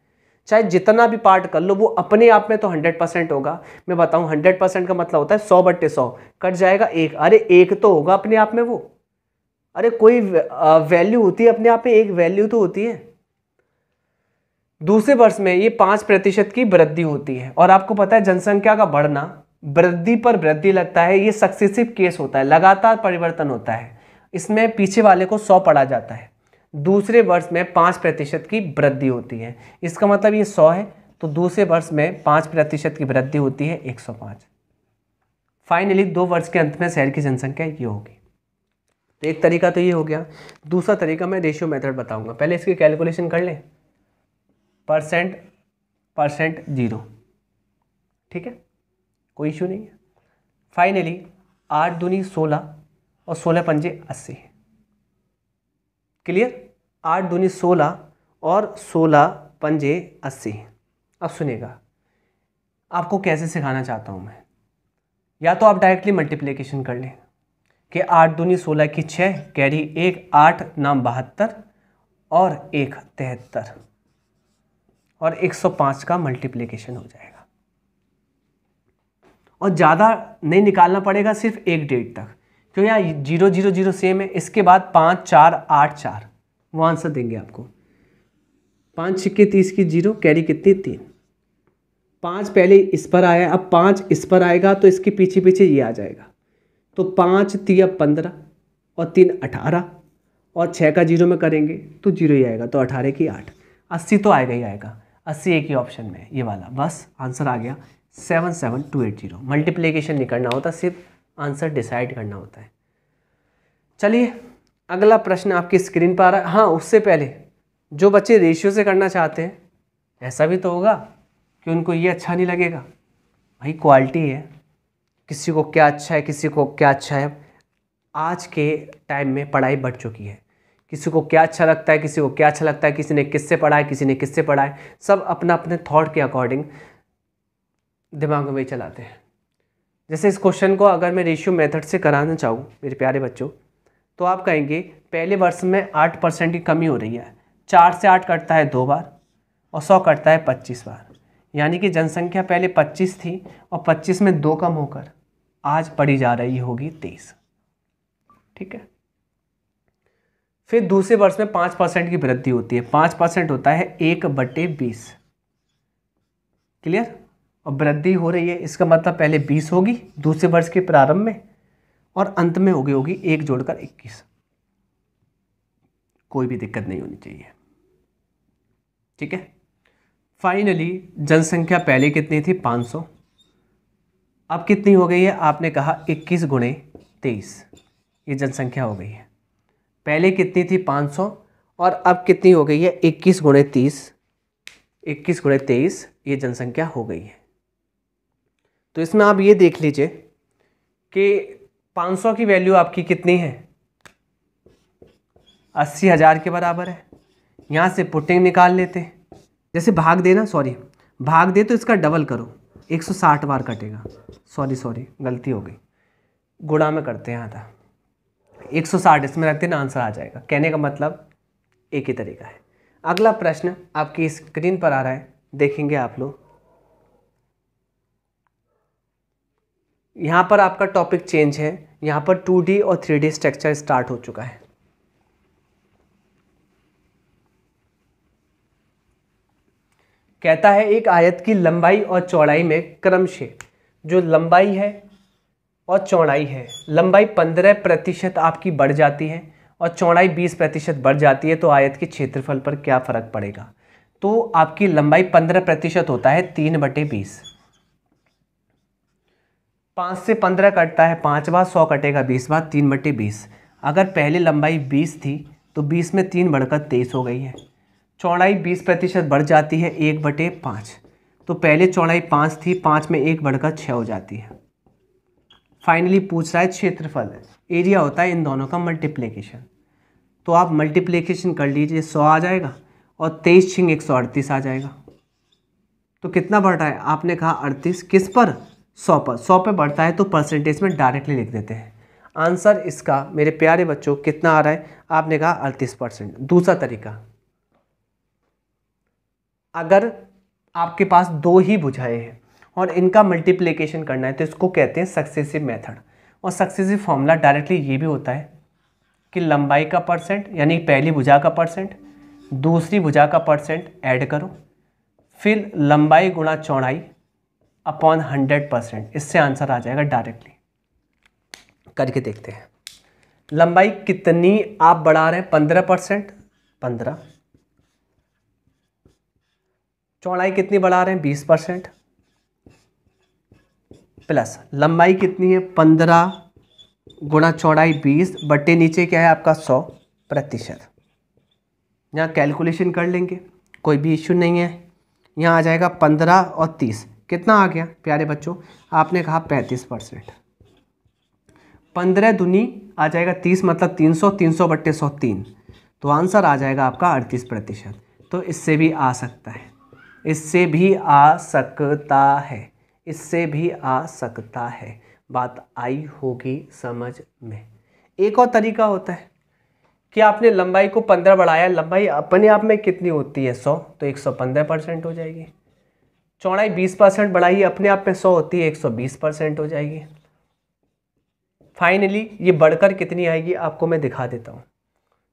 Speaker 1: चाहे जितना भी पार्ट कर लो वो अपने आप में तो हंड्रेड परसेंट होगा मैं बताऊँ हंड्रेड परसेंट का मतलब होता है सौ बट्टे सौ कट जाएगा एक अरे एक तो होगा अपने आप में वो अरे कोई वैल्यू होती है अपने आप में एक वैल्यू तो होती है दूसरे वर्ष में ये पाँच प्रतिशत की वृद्धि होती है और आपको पता है जनसंख्या का बढ़ना वृद्धि पर वृद्धि लगता है ये सक्सेसिव केस होता है लगातार परिवर्तन होता है इसमें पीछे वाले को सौ पढ़ा जाता है दूसरे वर्ष में पाँच प्रतिशत की वृद्धि होती है इसका मतलब ये सौ है तो दूसरे वर्ष में पाँच प्रतिशत की वृद्धि होती है एक सौ पाँच फाइनली दो वर्ष के अंत में शहर की जनसंख्या ये होगी तो एक तरीका तो ये हो गया दूसरा तरीका मैं रेशियो मेथड बताऊँगा पहले इसकी कैलकुलेशन कर लें परसेंट परसेंट जीरो ठीक है कोई इशू नहीं है फाइनली आठ दूनी सोलह और सोलह पंजे अस्सी क्लियर आठ दूनी सोलह और सोलह पंजे अस्सी अब सुनेगा आपको कैसे सिखाना चाहता हूँ मैं या तो आप डायरेक्टली मल्टीप्लिकेशन कर लें कि आठ दूनी सोलह की छः कैरी एक आठ नाम बहत्तर और एक तिहत्तर और एक सौ पाँच का मल्टीप्लिकेशन हो जाएगा और ज़्यादा नहीं निकालना पड़ेगा सिर्फ एक डेट तक क्योंकि यहाँ जीरो जीरो जीरो सेम है इसके बाद पाँच चार आठ चार वो आंसर देंगे आपको पाँच छिक्के तीस की जीरो कैरी कितनी तीन पाँच पहले इस पर आया अब पाँच इस पर आएगा तो इसके पीछे पीछे ये आ जाएगा तो पाँच अब पंद्रह और तीन अठारह और छः का जीरो में करेंगे तो जीरो ही आएगा तो अठारह की आठ अस्सी तो आएगा ही आएगा अस्सी एक ही ऑप्शन में ये वाला बस आंसर आ गया seven seven two eight zero multiplication नहीं करना होता सिर्फ आंसर डिसाइड करना होता है चलिए अगला प्रश्न आपकी स्क्रीन पर आ रहा है हाँ उससे पहले जो बच्चे रेशियो से करना चाहते हैं ऐसा भी तो होगा कि उनको ये अच्छा नहीं लगेगा भाई क्वालिटी है किसी को क्या अच्छा है किसी को क्या अच्छा है आज के टाइम में पढ़ाई बढ़ चुकी है किसी को क्या अच्छा लगता है किसी को क्या अच्छा लगता है किसी ने किससे पढ़ा है किसी ने किससे पढ़ा है सब अपना अपने थॉट के अकॉर्डिंग दिमाग में चलाते हैं जैसे इस क्वेश्चन को अगर मैं रेशियो मेथड से कराना चाहूँ मेरे प्यारे बच्चों तो आप कहेंगे पहले वर्ष में आठ परसेंट की कमी हो रही है चार से आठ कटता है दो बार और सौ कटता है पच्चीस बार यानी कि जनसंख्या पहले पच्चीस थी और पच्चीस में दो कम होकर आज पड़ी जा रही होगी तेईस ठीक है फिर दूसरे वर्ष में पाँच परसेंट की वृद्धि होती है पाँच परसेंट होता है एक बटे बीस क्लियर और वृद्धि हो रही है इसका मतलब पहले बीस होगी दूसरे वर्ष के प्रारंभ में और अंत में होगी होगी एक जोड़कर इक्कीस कोई भी दिक्कत नहीं होनी चाहिए ठीक है फाइनली जनसंख्या पहले कितनी थी 500 अब कितनी हो गई है आपने कहा 21 गुणे तेईस ये जनसंख्या हो गई है पहले कितनी थी 500 और अब कितनी हो गई है 21 गुणे तीस इक्कीस गुणे तेईस ये जनसंख्या हो गई है तो इसमें आप ये देख लीजिए कि 500 की वैल्यू आपकी कितनी है अस्सी हज़ार के बराबर है यहाँ से पुटिंग निकाल लेते जैसे भाग दे ना सॉरी भाग दे तो इसका डबल करो 160 बार कटेगा सॉरी सॉरी गलती हो गई गुड़ा में करते हैं आधा 160 इसमें रखते ना आंसर आ जाएगा कहने का मतलब एक ही तरीका है अगला प्रश्न आपकी स्क्रीन पर आ रहा है देखेंगे आप लोग यहाँ पर आपका टॉपिक चेंज है यहाँ पर 2D और 3D स्ट्रक्चर स्टार्ट हो चुका है कहता है एक आयत की लंबाई और चौड़ाई में क्रमशः जो लंबाई है और चौड़ाई है लंबाई पंद्रह प्रतिशत आपकी बढ़ जाती है और चौड़ाई बीस प्रतिशत बढ़ जाती है तो आयत के क्षेत्रफल पर क्या फ़र्क पड़ेगा तो आपकी लंबाई पंद्रह प्रतिशत होता है तीन बटे बीस पाँच से पंद्रह कटता है पाँच बार सौ कटेगा बीस बार तीन बटे बीस अगर पहले लंबाई बीस थी तो बीस में तीन बढ़कर तेईस हो गई है चौड़ाई बीस प्रतिशत बढ़ जाती है एक बटे पाँच तो पहले चौड़ाई पाँच थी पाँच में एक बढ़कर छः हो जाती है फाइनली पूछ रहा है क्षेत्रफल एरिया होता है इन दोनों का मल्टीप्लीकेशन तो आप मल्टीप्लीकेशन कर लीजिए सौ आ जाएगा और तेईस छिंग एक सौ अड़तीस आ जाएगा तो कितना बढ़ रहा है आपने कहा अड़तीस किस पर सौ पर सौ पे बढ़ता है तो परसेंटेज में डायरेक्टली लिख देते हैं आंसर इसका मेरे प्यारे बच्चों कितना आ रहा है आपने कहा अड़तीस परसेंट दूसरा तरीका अगर आपके पास दो ही बुझाए हैं और इनका मल्टीप्लिकेशन करना है तो इसको कहते हैं सक्सेसिव मेथड और सक्सेसिव फॉर्मूला डायरेक्टली ये भी होता है कि लंबाई का परसेंट यानी पहली भुजा का परसेंट दूसरी भुजा का परसेंट ऐड करो फिर लंबाई गुणा चौड़ाई अपॉन हंड्रेड परसेंट इससे आंसर आ जाएगा डायरेक्टली करके देखते हैं लंबाई कितनी आप बढ़ा रहे हैं पंद्रह परसेंट पंद्रह चौड़ाई कितनी बढ़ा रहे हैं बीस परसेंट प्लस लंबाई कितनी है पंद्रह गुणा चौड़ाई बीस बटे नीचे क्या है आपका सौ प्रतिशत यहाँ कैलकुलेशन कर लेंगे कोई भी इश्यू नहीं है यहाँ आ जाएगा पंद्रह और तीस कितना आ गया प्यारे बच्चों आपने कहा पैंतीस परसेंट पंद्रह दुनी आ जाएगा तीस मतलब तीन सौ तीन सौ बट्टे सौ तीन तो आंसर आ जाएगा आपका अड़तीस प्रतिशत तो इससे भी आ सकता है इससे भी आ सकता है इससे भी आ सकता है बात आई होगी समझ में एक और तरीका होता है कि आपने लंबाई को पंद्रह बढ़ाया लंबाई अपने आप में कितनी होती है सौ तो एक सौ पंद्रह परसेंट हो जाएगी चौड़ाई 20 परसेंट बढ़ाइए अपने आप में 100 होती है 120 परसेंट हो जाएगी फाइनली ये बढ़कर कितनी आएगी आपको मैं दिखा देता हूँ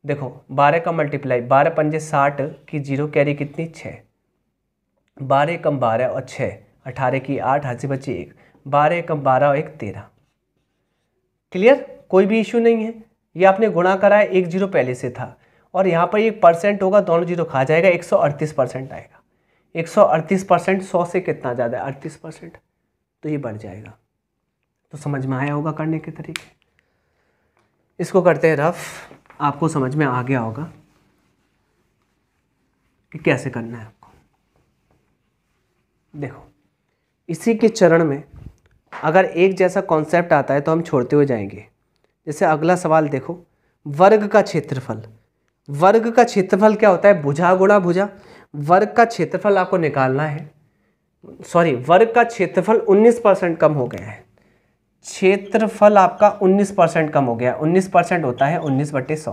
Speaker 1: देखो 12 का मल्टीप्लाई 12 पंजे 60 की जीरो कैरी कितनी 6 बारह कम बारह और छः अठारह की आठ हाथी बची एक बारह कम बारह और एक तेरह क्लियर कोई भी इशू नहीं है ये आपने गुणा करा है एक जीरो पहले से था और यहाँ पर एक परसेंट होगा दोनों जीरो खा जाएगा एक सौ अड़तीस परसेंट आएगा 138 परसेंट सौ से कितना ज़्यादा है अड़तीस परसेंट तो ये बढ़ जाएगा तो समझ में आया होगा करने के तरीके इसको करते हैं रफ आपको समझ में आ गया होगा कि कैसे करना है आपको देखो इसी के चरण में अगर एक जैसा कॉन्सेप्ट आता है तो हम छोड़ते हुए जाएंगे जैसे अगला सवाल देखो वर्ग का क्षेत्रफल वर्ग का क्षेत्रफल क्या होता है भुजा गुणा भुजा वर्ग का क्षेत्रफल आपको निकालना है सॉरी वर्ग का क्षेत्रफल 19 परसेंट कम हो गया है क्षेत्रफल आपका 19 परसेंट कम हो गया 19 परसेंट होता है 19 बटे सौ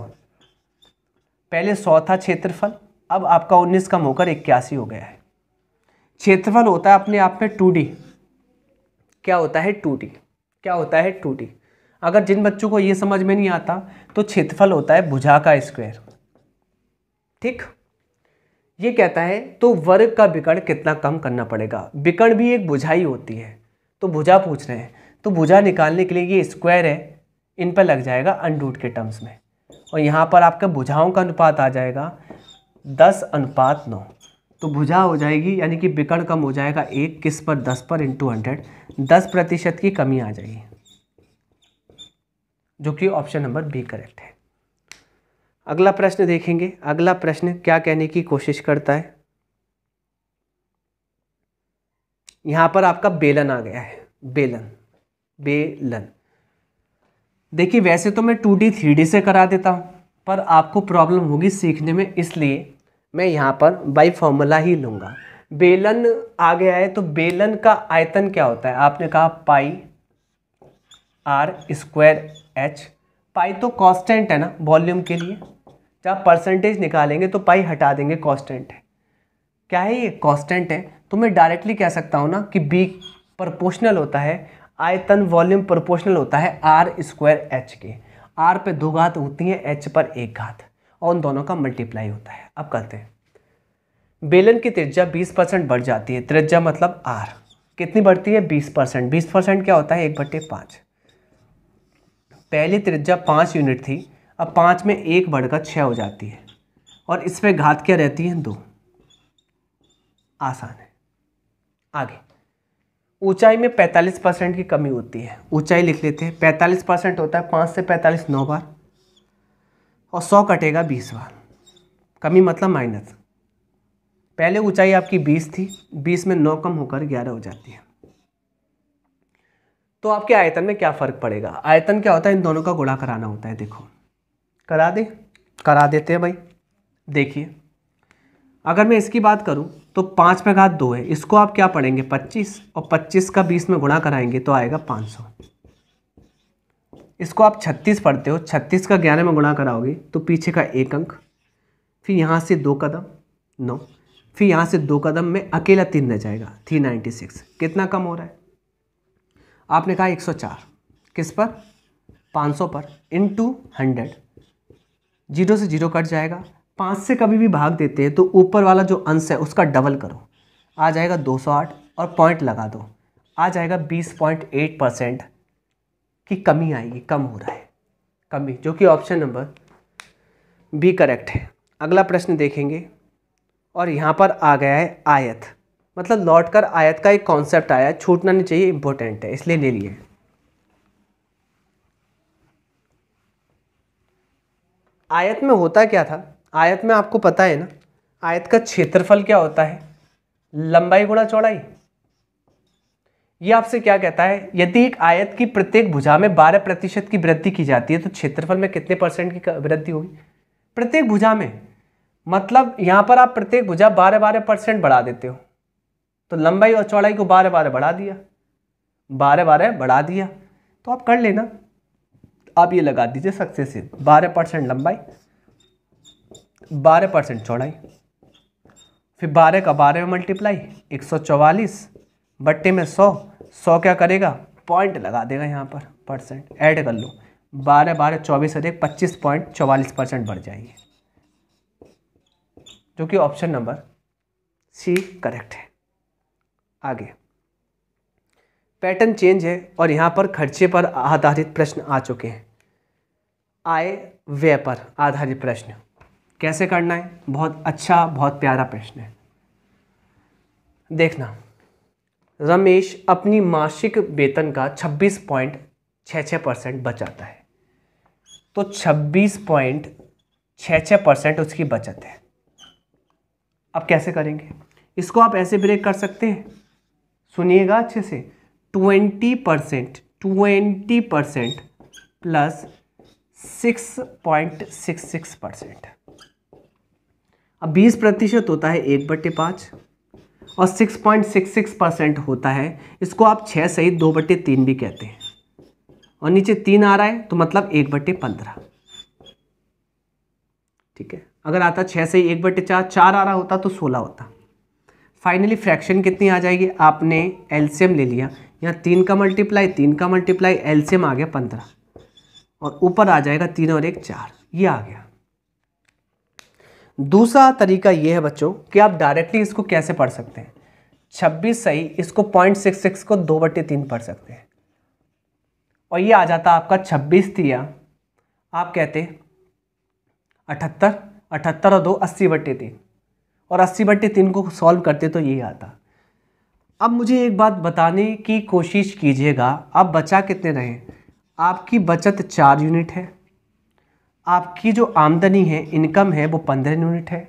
Speaker 1: पहले सौ था क्षेत्रफल अब आपका 19 कम होकर इक्यासी हो गया है क्षेत्रफल होता है अपने आप में टू क्या होता है टू क्या होता है टू अगर जिन बच्चों को ये समझ में नहीं आता तो क्षेत्रफल होता है भुजा का स्क्वायर ठीक ये कहता है तो वर्ग का विकर्ण कितना कम करना पड़ेगा विकर्ण भी एक बुझाई होती है तो भुजा पूछ रहे हैं तो भुजा निकालने के लिए ये स्क्वायर है इन पर लग जाएगा अनरूट के टर्म्स में और यहाँ पर आपका भुजाओं का अनुपात आ जाएगा दस अनुपात नौ तो भुजा हो जाएगी यानी कि विकर्ण कम हो जाएगा एक किस पर दस पर इंटू हंड्रेड दस प्रतिशत की कमी आ जाएगी जो कि ऑप्शन नंबर बी करेक्ट है अगला प्रश्न देखेंगे अगला प्रश्न क्या कहने की कोशिश करता है यहाँ पर आपका बेलन आ गया है बेलन बेलन देखिए वैसे तो मैं टू डी थ्री डी से करा देता हूँ पर आपको प्रॉब्लम होगी सीखने में इसलिए मैं यहाँ पर बाई फॉर्मूला ही लूँगा बेलन आ गया है तो बेलन का आयतन क्या होता है आपने कहा pi r square h pi तो कांस्टेंट है ना वॉल्यूम के लिए जब तो परसेंटेज निकालेंगे तो पाई हटा देंगे कॉन्स्टेंट है क्या है ये कॉन्स्टेंट है तो मैं डायरेक्टली कह सकता हूँ ना कि बी प्रपोर्शनल होता है आयतन वॉल्यूम प्रोपोर्शनल होता है आर स्क्वायर एच के आर पे दो घात होती है एच पर एक घात और उन दोनों का मल्टीप्लाई होता है अब करते हैं बेलन की त्रिज्या 20 परसेंट बढ़ जाती है त्रिज्या मतलब आर कितनी बढ़ती है 20 परसेंट बीस परसेंट क्या होता है एक बट्टे पाँच पहली त्रिज्या पाँच यूनिट थी अब पाँच में एक बढ़कर छः हो जाती है और इस पर घात क्या रहती है दो आसान है आगे ऊंचाई में 45 परसेंट की कमी होती है ऊंचाई लिख लेते हैं 45 परसेंट होता है पाँच से 45 नौ बार और 100 कटेगा 20 बार कमी मतलब माइनस पहले ऊंचाई आपकी 20 थी 20 में 9 कम होकर 11 हो जाती है तो आपके आयतन में क्या फ़र्क पड़ेगा आयतन क्या होता है इन दोनों का गुणा कराना होता है देखो करा दे करा देते हैं भाई देखिए अगर मैं इसकी बात करूं तो पाँच पे घात दो है इसको आप क्या पढ़ेंगे पच्चीस और पच्चीस का बीस में गुणा कराएंगे तो आएगा पाँच सौ इसको आप छत्तीस पढ़ते हो छत्तीस का ग्यारह में गुणा कराओगे तो पीछे का एक अंक फिर यहाँ से दो कदम नौ फिर यहाँ से दो कदम में अकेला तीन रह जाएगा थ्री नाइन्टी सिक्स कितना कम हो रहा है आपने कहा एक सौ चार किस पर पाँच सौ पर इन टू हंड्रेड जीरो से जीरो कट जाएगा पाँच से कभी भी भाग देते हैं तो ऊपर वाला जो अंश है उसका डबल करो आ जाएगा 208 और पॉइंट लगा दो आ जाएगा 20.8 परसेंट की कमी आएगी कम हो रहा है कमी जो कि ऑप्शन नंबर बी करेक्ट है अगला प्रश्न देखेंगे और यहाँ पर आ गया है आयत मतलब लौट कर आयत का एक कॉन्सेप्ट आया छूटना नहीं चाहिए इम्पोर्टेंट है इसलिए ले लिए आयत में होता क्या था आयत में आपको पता है ना आयत का क्षेत्रफल क्या होता है लंबाई गुणा चौड़ाई ये आपसे क्या कहता है यदि एक आयत की प्रत्येक भुजा में बारह प्रतिशत की वृद्धि की जाती है तो क्षेत्रफल में कितने परसेंट की वृद्धि होगी प्रत्येक भुजा में मतलब यहाँ पर आप प्रत्येक भुजा बारह बारह परसेंट बढ़ा देते हो तो लंबाई और चौड़ाई को बारह बारह बढ़ा दिया बारह बारह बढ़ा दिया तो आप कर लेना आप ये लगा दीजिए सक्सेसिव बारह परसेंट लंबाई बारह परसेंट चौड़ाई फिर बारह का बारह में मल्टीप्लाई एक सौ चौवालीस बट्टे में सौ सौ क्या करेगा पॉइंट लगा देगा यहाँ पर परसेंट ऐड कर लो बारह बारह चौबीस अधिक पच्चीस पॉइंट चौवालीस परसेंट बढ़ जाएंगे जो कि ऑप्शन नंबर सी करेक्ट है आगे पैटर्न चेंज है और यहाँ पर खर्चे पर आधारित प्रश्न आ चुके हैं आय व्यय पर आधारित प्रश्न कैसे करना है बहुत अच्छा बहुत प्यारा प्रश्न है देखना रमेश अपनी मासिक वेतन का छब्बीस पॉइंट छः छः परसेंट बचाता है तो छब्बीस पॉइंट छः छः परसेंट उसकी बचत है अब कैसे करेंगे इसको आप ऐसे ब्रेक कर सकते हैं सुनिएगा अच्छे से twenty percent twenty percent plus six point six six percent अब बीस प्रतिशत होता है एक बट्टे पाँच और six point six six percent होता है इसको आप छः सहित दो बट्टे तीन भी कहते हैं और नीचे तीन आ रहा है तो मतलब एक बट्टे पंद्रह ठीक है अगर आता छः से एक बट्टे चार चार आ रहा होता तो सोलह होता फाइनली फ्रैक्शन कितनी आ जाएगी आपने एलसीएम ले लिया यहाँ तीन का मल्टीप्लाई तीन का मल्टीप्लाई एलसीएम आ गया पंद्रह और ऊपर आ जाएगा तीन और एक चार ये आ गया दूसरा तरीका ये है बच्चों कि आप डायरेक्टली इसको कैसे पढ़ सकते हैं छब्बीस सही इसको पॉइंट सिक्स सिक्स को दो बटे तीन पढ़ सकते हैं और ये आ जाता आपका छब्बीस तिया आप कहते अठहत्तर अठहत्तर और दो अस्सी बटे तीन और अस्सी बटे तीन को सॉल्व करते तो ये आता अब मुझे एक बात बताने की कोशिश कीजिएगा अब बचा कितने रहे आपकी बचत चार यूनिट है आपकी जो आमदनी है इनकम है वो पंद्रह यूनिट है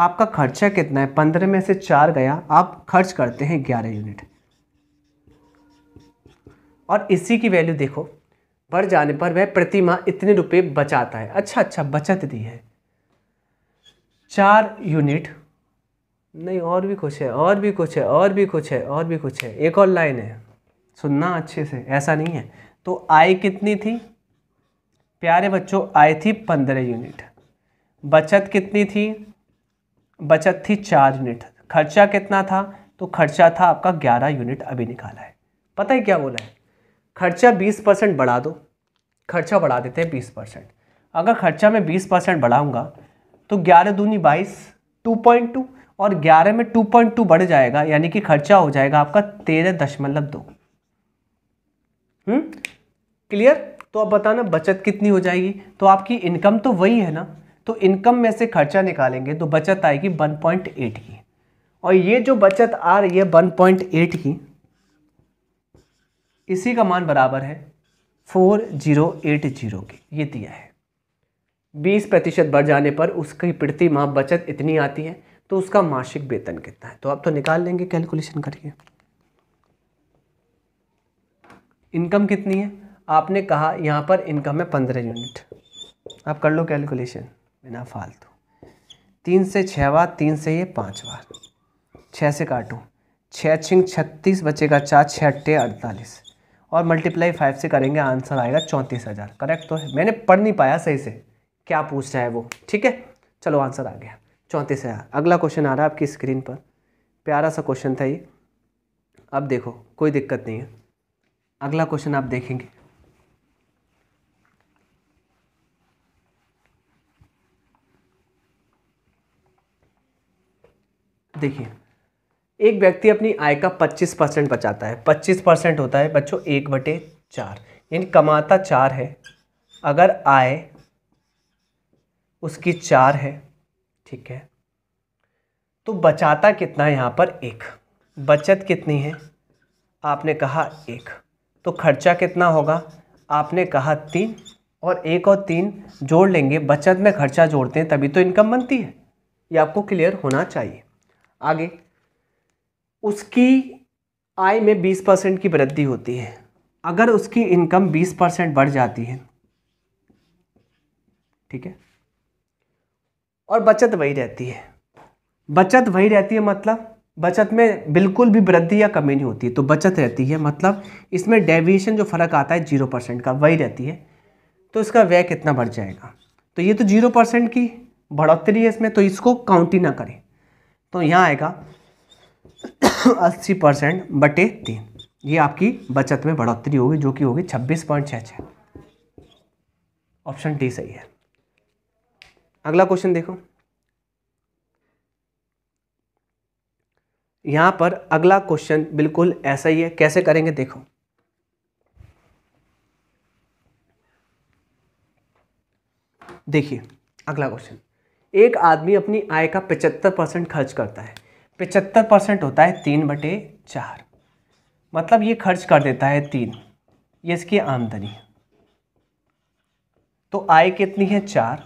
Speaker 1: आपका खर्चा कितना है पंद्रह में से चार गया आप खर्च करते हैं ग्यारह यूनिट और इसी की वैल्यू देखो बढ़ जाने पर वह प्रतिमा इतने रुपए बचाता है अच्छा अच्छा बचत दी है चार यूनिट नहीं और भी कुछ है और भी कुछ है और भी कुछ है और भी कुछ है एक और लाइन है सुनना अच्छे से ऐसा नहीं है तो आई कितनी थी प्यारे बच्चों आई थी पंद्रह यूनिट बचत कितनी थी बचत थी चार यूनिट खर्चा कितना था तो खर्चा था आपका ग्यारह यूनिट अभी निकाला है पता है क्या बोला है खर्चा बीस परसेंट बढ़ा दो खर्चा बढ़ा देते हैं बीस परसेंट अगर खर्चा में बीस परसेंट बढ़ाऊँगा तो ग्यारह दूनी बाईस टू पॉइंट टू और ग्यारह में टू पॉइंट टू बढ़ जाएगा यानी कि खर्चा हो जाएगा आपका तेरह दशमलव दो हम्म? क्लियर तो अब बताना बचत कितनी हो जाएगी तो आपकी इनकम तो वही है ना तो इनकम में से खर्चा निकालेंगे तो बचत आएगी 1.8 की और ये जो बचत आ रही है 1.8 की इसी का मान बराबर है 4080 की ये दिया है 20 प्रतिशत बढ़ जाने पर उसकी प्रति माह बचत इतनी आती है तो उसका मासिक वेतन कितना है तो आप तो निकाल लेंगे कैलकुलेशन करके इनकम कितनी है आपने कहा यहाँ पर इनकम है पंद्रह यूनिट आप कर लो कैलकुलेशन बिना फालतू तीन से छः बार तीन से ये पाँच बार छः से काटूँ छः छिंग छत्तीस बचेगा चार छः अट्ठे अड़तालीस और मल्टीप्लाई फाइव से करेंगे आंसर आएगा चौंतीस हज़ार करेक्ट तो है मैंने पढ़ नहीं पाया सही से क्या पूछ रहा है वो ठीक है चलो आंसर आ गया चौंतीस हज़ार अगला क्वेश्चन आ रहा है आपकी स्क्रीन पर प्यारा सा क्वेश्चन था ये अब देखो कोई दिक्कत नहीं है अगला क्वेश्चन आप देखेंगे देखिए एक व्यक्ति अपनी आय का 25 परसेंट बचाता है 25 परसेंट होता है बच्चों एक बटे चार यानी कमाता चार है अगर आय उसकी चार है ठीक है तो बचाता कितना है यहाँ पर एक बचत कितनी है आपने कहा एक तो खर्चा कितना होगा आपने कहा तीन और एक और तीन जोड़ लेंगे बचत में खर्चा जोड़ते हैं तभी तो इनकम बनती है ये आपको क्लियर होना चाहिए आगे उसकी आय में 20 परसेंट की वृद्धि होती है अगर उसकी इनकम 20 परसेंट बढ़ जाती है ठीक है और बचत वही रहती है बचत वही रहती है मतलब बचत में बिल्कुल भी वृद्धि या कमी नहीं होती तो बचत रहती है मतलब इसमें डेविएशन जो फ़र्क आता है जीरो परसेंट का वही रहती है तो इसका व्यय कितना बढ़ जाएगा तो ये तो जीरो परसेंट की बढ़ोतरी है इसमें तो इसको काउंट ही ना करें तो यहाँ आएगा अस्सी परसेंट बटे तीन ये आपकी बचत में बढ़ोतरी होगी जो कि होगी छब्बीस पॉइंट छः छः ऑप्शन डी सही है अगला क्वेश्चन देखो यहाँ पर अगला क्वेश्चन बिल्कुल ऐसा ही है कैसे करेंगे देखो देखिए अगला क्वेश्चन एक आदमी अपनी आय का पचहत्तर परसेंट खर्च करता है पचहत्तर परसेंट होता है तीन बटे चार मतलब ये खर्च कर देता है तीन ये इसकी आमदनी तो आय कितनी है चार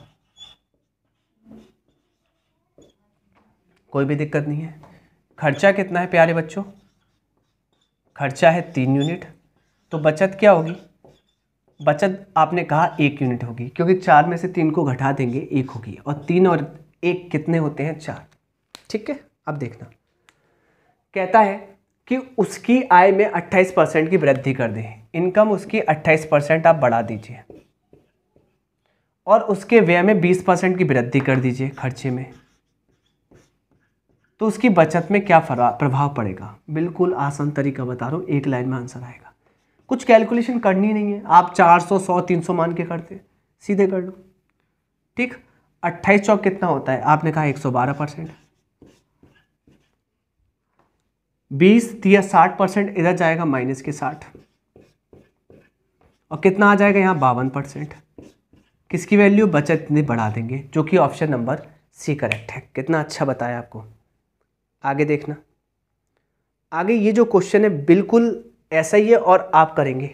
Speaker 1: कोई भी दिक्कत नहीं है खर्चा कितना है प्यारे बच्चों खर्चा है तीन यूनिट तो बचत क्या होगी बचत आपने कहा एक यूनिट होगी क्योंकि चार में से तीन को घटा देंगे एक होगी और तीन और एक कितने होते हैं चार ठीक है अब देखना कहता है कि उसकी आय में 28 परसेंट की वृद्धि कर दें इनकम उसकी 28 परसेंट आप बढ़ा दीजिए और उसके व्यय में 20 परसेंट की वृद्धि कर दीजिए खर्चे में तो उसकी बचत में क्या प्रभाव पड़ेगा बिल्कुल आसान तरीका बता रहा हूँ एक लाइन में आंसर आएगा कुछ कैलकुलेशन करनी नहीं है आप 400 100 300 मान के करते सीधे कर लो ठीक अट्ठाईस चौक कितना होता है आपने कहा 112 परसेंट बीस या साठ परसेंट इधर जाएगा माइनस के साठ और कितना आ जाएगा यहाँ बावन परसेंट किसकी वैल्यू बचत इतनी बढ़ा देंगे जो कि ऑप्शन नंबर सी करेक्ट है कितना अच्छा बताया आपको आगे देखना आगे ये जो क्वेश्चन है बिल्कुल ऐसा ही है और आप करेंगे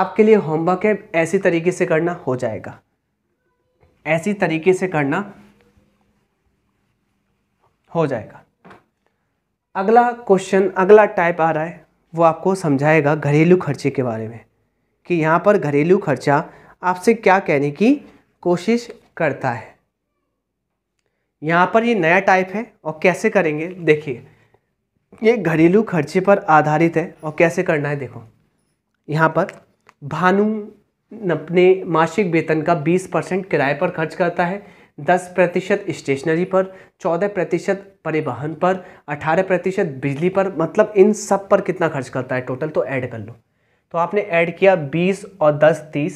Speaker 1: आपके लिए होमवर्क है ऐसी तरीके से करना हो जाएगा ऐसी तरीके से करना हो जाएगा अगला क्वेश्चन अगला टाइप आ रहा है वो आपको समझाएगा घरेलू खर्चे के बारे में कि यहाँ पर घरेलू खर्चा आपसे क्या कहने की कोशिश करता है यहाँ पर ये नया टाइप है और कैसे करेंगे देखिए ये घरेलू खर्चे पर आधारित है और कैसे करना है देखो यहाँ पर भानु अपने मासिक वेतन का 20 परसेंट किराए पर खर्च करता है 10 प्रतिशत स्टेशनरी पर 14 प्रतिशत परिवहन पर 18 प्रतिशत बिजली पर मतलब इन सब पर कितना खर्च करता है टोटल तो ऐड कर लो तो आपने ऐड किया 20 और 10 30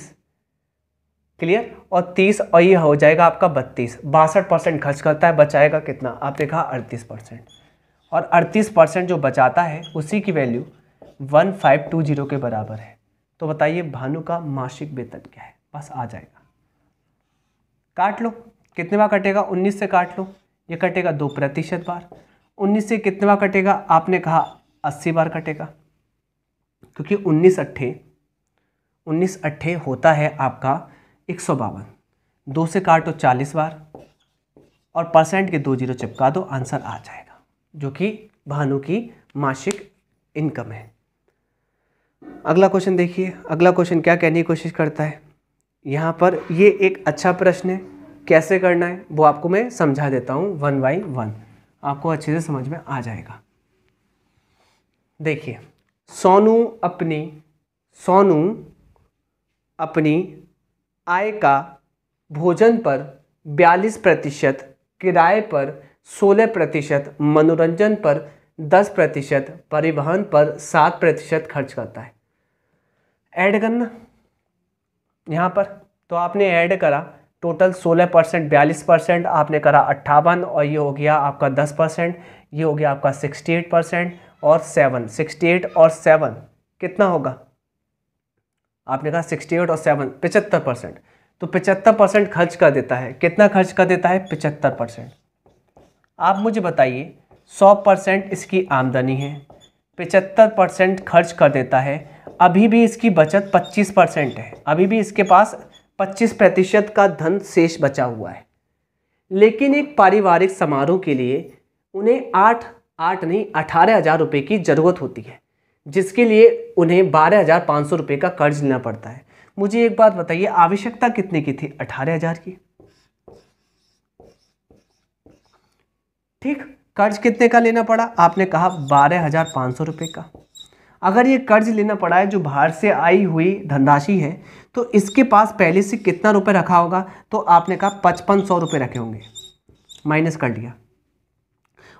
Speaker 1: क्लियर और 30 और ये हो जाएगा आपका बत्तीस बासठ परसेंट खर्च करता है बचाएगा कितना आप देखा अड़तीस परसेंट और 38 परसेंट जो बचाता है उसी की वैल्यू 1520 के बराबर है तो बताइए भानु का मासिक वेतन क्या है बस आ जाएगा काट लो कितने बार कटेगा 19 से काट लो ये कटेगा दो प्रतिशत बार 19 से कितने बार कटेगा आपने कहा 80 बार कटेगा क्योंकि उन्नीस अट्ठे उन्नीस अट्ठे होता है आपका एक सौ बावन दो से काटो चालीस बार और परसेंट के दो जीरो चिपका दो आंसर आ जाएगा जो कि भानु की मासिक इनकम है अगला क्वेश्चन देखिए अगला क्वेश्चन क्या कहने की कोशिश करता है यहाँ पर ये एक अच्छा प्रश्न है कैसे करना है वो आपको मैं समझा देता हूँ वन बाई वन आपको अच्छे से समझ में आ जाएगा देखिए सोनू अपनी सोनू अपनी आय का भोजन पर बयालीस प्रतिशत किराए पर सोलह प्रतिशत मनोरंजन पर दस प्रतिशत परिवहन पर सात प्रतिशत खर्च करता है ऐड करना यहाँ पर तो आपने ऐड करा टोटल सोलह परसेंट बयालीस परसेंट आपने करा अट्ठावन और ये हो गया आपका दस परसेंट ये हो गया आपका सिक्सटी एट परसेंट और सेवन सिक्सटी एट और सेवन कितना होगा आपने कहा सिक्सटी एट और सेवन पिचहत्तर परसेंट तो पचहत्तर परसेंट खर्च कर देता है कितना खर्च कर देता है पिचहत्तर परसेंट आप मुझे बताइए सौ परसेंट इसकी आमदनी है पचहत्तर परसेंट खर्च कर देता है अभी भी इसकी बचत पच्चीस परसेंट है अभी भी इसके पास पच्चीस प्रतिशत का धन शेष बचा हुआ है लेकिन एक पारिवारिक समारोह के लिए उन्हें आठ आठ नहीं अठारह हज़ार रुपये की ज़रूरत होती है जिसके लिए उन्हें बारह हज़ार पाँच सौ रुपये का कर्ज लेना पड़ता है मुझे एक बात बताइए आवश्यकता कितने की थी अठारह हज़ार की ठीक कर्ज कितने का लेना पड़ा आपने कहा बारह हज़ार पाँच सौ रुपये का अगर ये कर्ज लेना पड़ा है जो बाहर से आई हुई धनराशि है तो इसके पास पहले से कितना रुपए रखा होगा तो आपने कहा पचपन सौ रुपये रखे होंगे माइनस कर लिया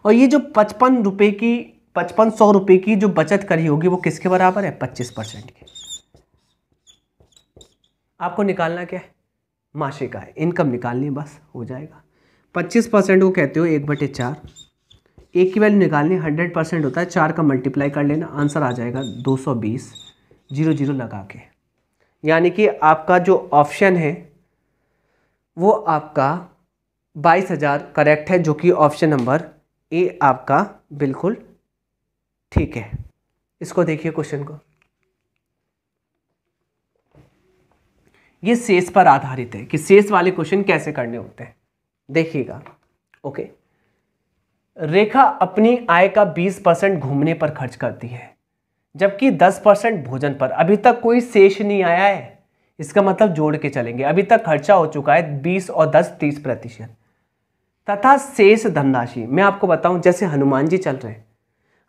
Speaker 1: और ये जो पचपन रुपये की पचपन सौ रुपये की जो बचत करी होगी वो किसके बराबर है पच्चीस परसेंट की आपको निकालना क्या है मासिक है इनकम निकालनी बस हो जाएगा पच्चीस परसेंट को कहते हो एक बटे चार एक की वैल्यू निकालनी हंड्रेड परसेंट होता है चार का मल्टीप्लाई कर लेना आंसर आ जाएगा दो सौ बीस जीरो जीरो लगा के यानी कि आपका जो ऑप्शन है वो आपका बाईस हज़ार करेक्ट है जो कि ऑप्शन नंबर ए आपका बिल्कुल ठीक है इसको देखिए क्वेश्चन को ये सेस पर आधारित है कि सेस वाले क्वेश्चन कैसे करने होते हैं देखिएगा ओके रेखा अपनी आय का 20 परसेंट घूमने पर खर्च करती है जबकि 10 परसेंट भोजन पर अभी तक कोई शेष नहीं आया है इसका मतलब जोड़ के चलेंगे अभी तक खर्चा हो चुका है बीस और दस तीस प्रतिशत तथा शेष धनराशि मैं आपको बताऊं जैसे हनुमान जी चल रहे हैं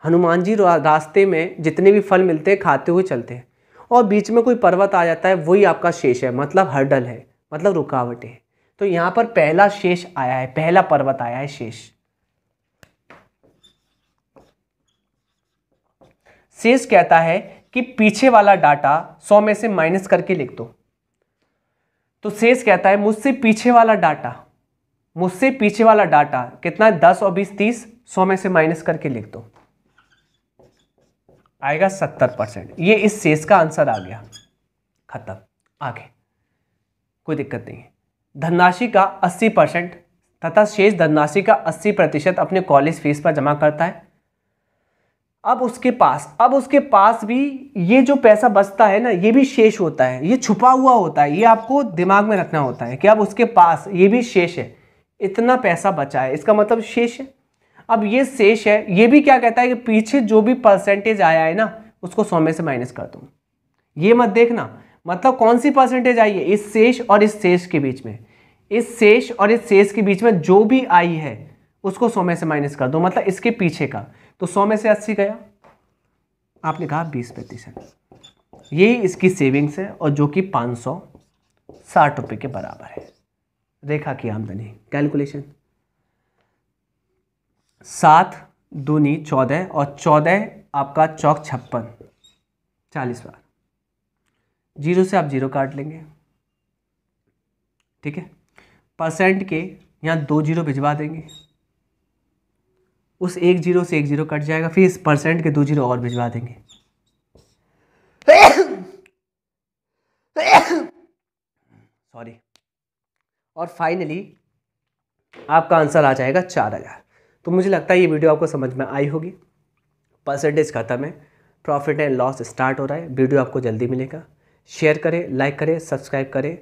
Speaker 1: हनुमान जी रास्ते में जितने भी फल मिलते हैं खाते हुए चलते हैं और बीच में कोई पर्वत आ जाता है वही आपका शेष है मतलब हर्डल है मतलब रुकावट है तो यहां पर पहला शेष आया है पहला पर्वत आया है शेष शेष कहता है कि पीछे वाला डाटा 100 में से माइनस करके लिख दो तो शेष कहता है मुझसे पीछे वाला डाटा मुझसे पीछे वाला डाटा कितना है दस और बीस तीस सौ में से माइनस करके लिख दो आएगा सत्तर परसेंट ये इस शेष का आंसर आ गया खत्म आगे कोई दिक्कत नहीं है धनराशि का 80 परसेंट तथा शेष धनराशि का 80 प्रतिशत अपने कॉलेज फीस पर जमा करता है अब उसके पास अब उसके पास भी ये जो पैसा बचता है ना ये भी शेष होता है ये छुपा हुआ होता है ये आपको दिमाग में रखना होता है कि अब उसके पास ये भी शेष है इतना पैसा बचा है इसका मतलब शेष है अब ये शेष है ये भी क्या कहता है कि पीछे जो भी परसेंटेज आया है ना उसको सौ में से माइनस कर दूँ ये मत देखना मतलब कौन सी परसेंटेज आई है इस शेष और इस शेष के बीच में इस शेष और इस शेष के बीच में जो भी आई है उसको सौ में से माइनस कर दो मतलब इसके पीछे का तो सौ में से अस्सी गया आपने कहा बीस प्रतिशत यही इसकी सेविंग्स है और जो कि पाँच सौ साठ रुपये के बराबर है रेखा की आमदनी कैलकुलेशन सात दूनी चौदह और चौदह आपका चौक छप्पन चालीस बार जीरो से आप जीरो काट लेंगे ठीक है परसेंट के यहाँ दो जीरो भिजवा देंगे उस एक जीरो से एक जीरो कट जाएगा फिर इस परसेंट के दो जीरो और भिजवा देंगे सॉरी और फाइनली आपका आंसर आ जाएगा चार हज़ार तो मुझे लगता है ये वीडियो आपको समझ में आई होगी परसेंटेज खत्म है प्रॉफिट एंड लॉस स्टार्ट हो रहा है वीडियो आपको जल्दी मिलेगा शेयर करें लाइक करें सब्सक्राइब करें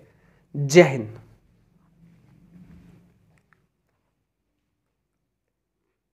Speaker 1: जय हिंद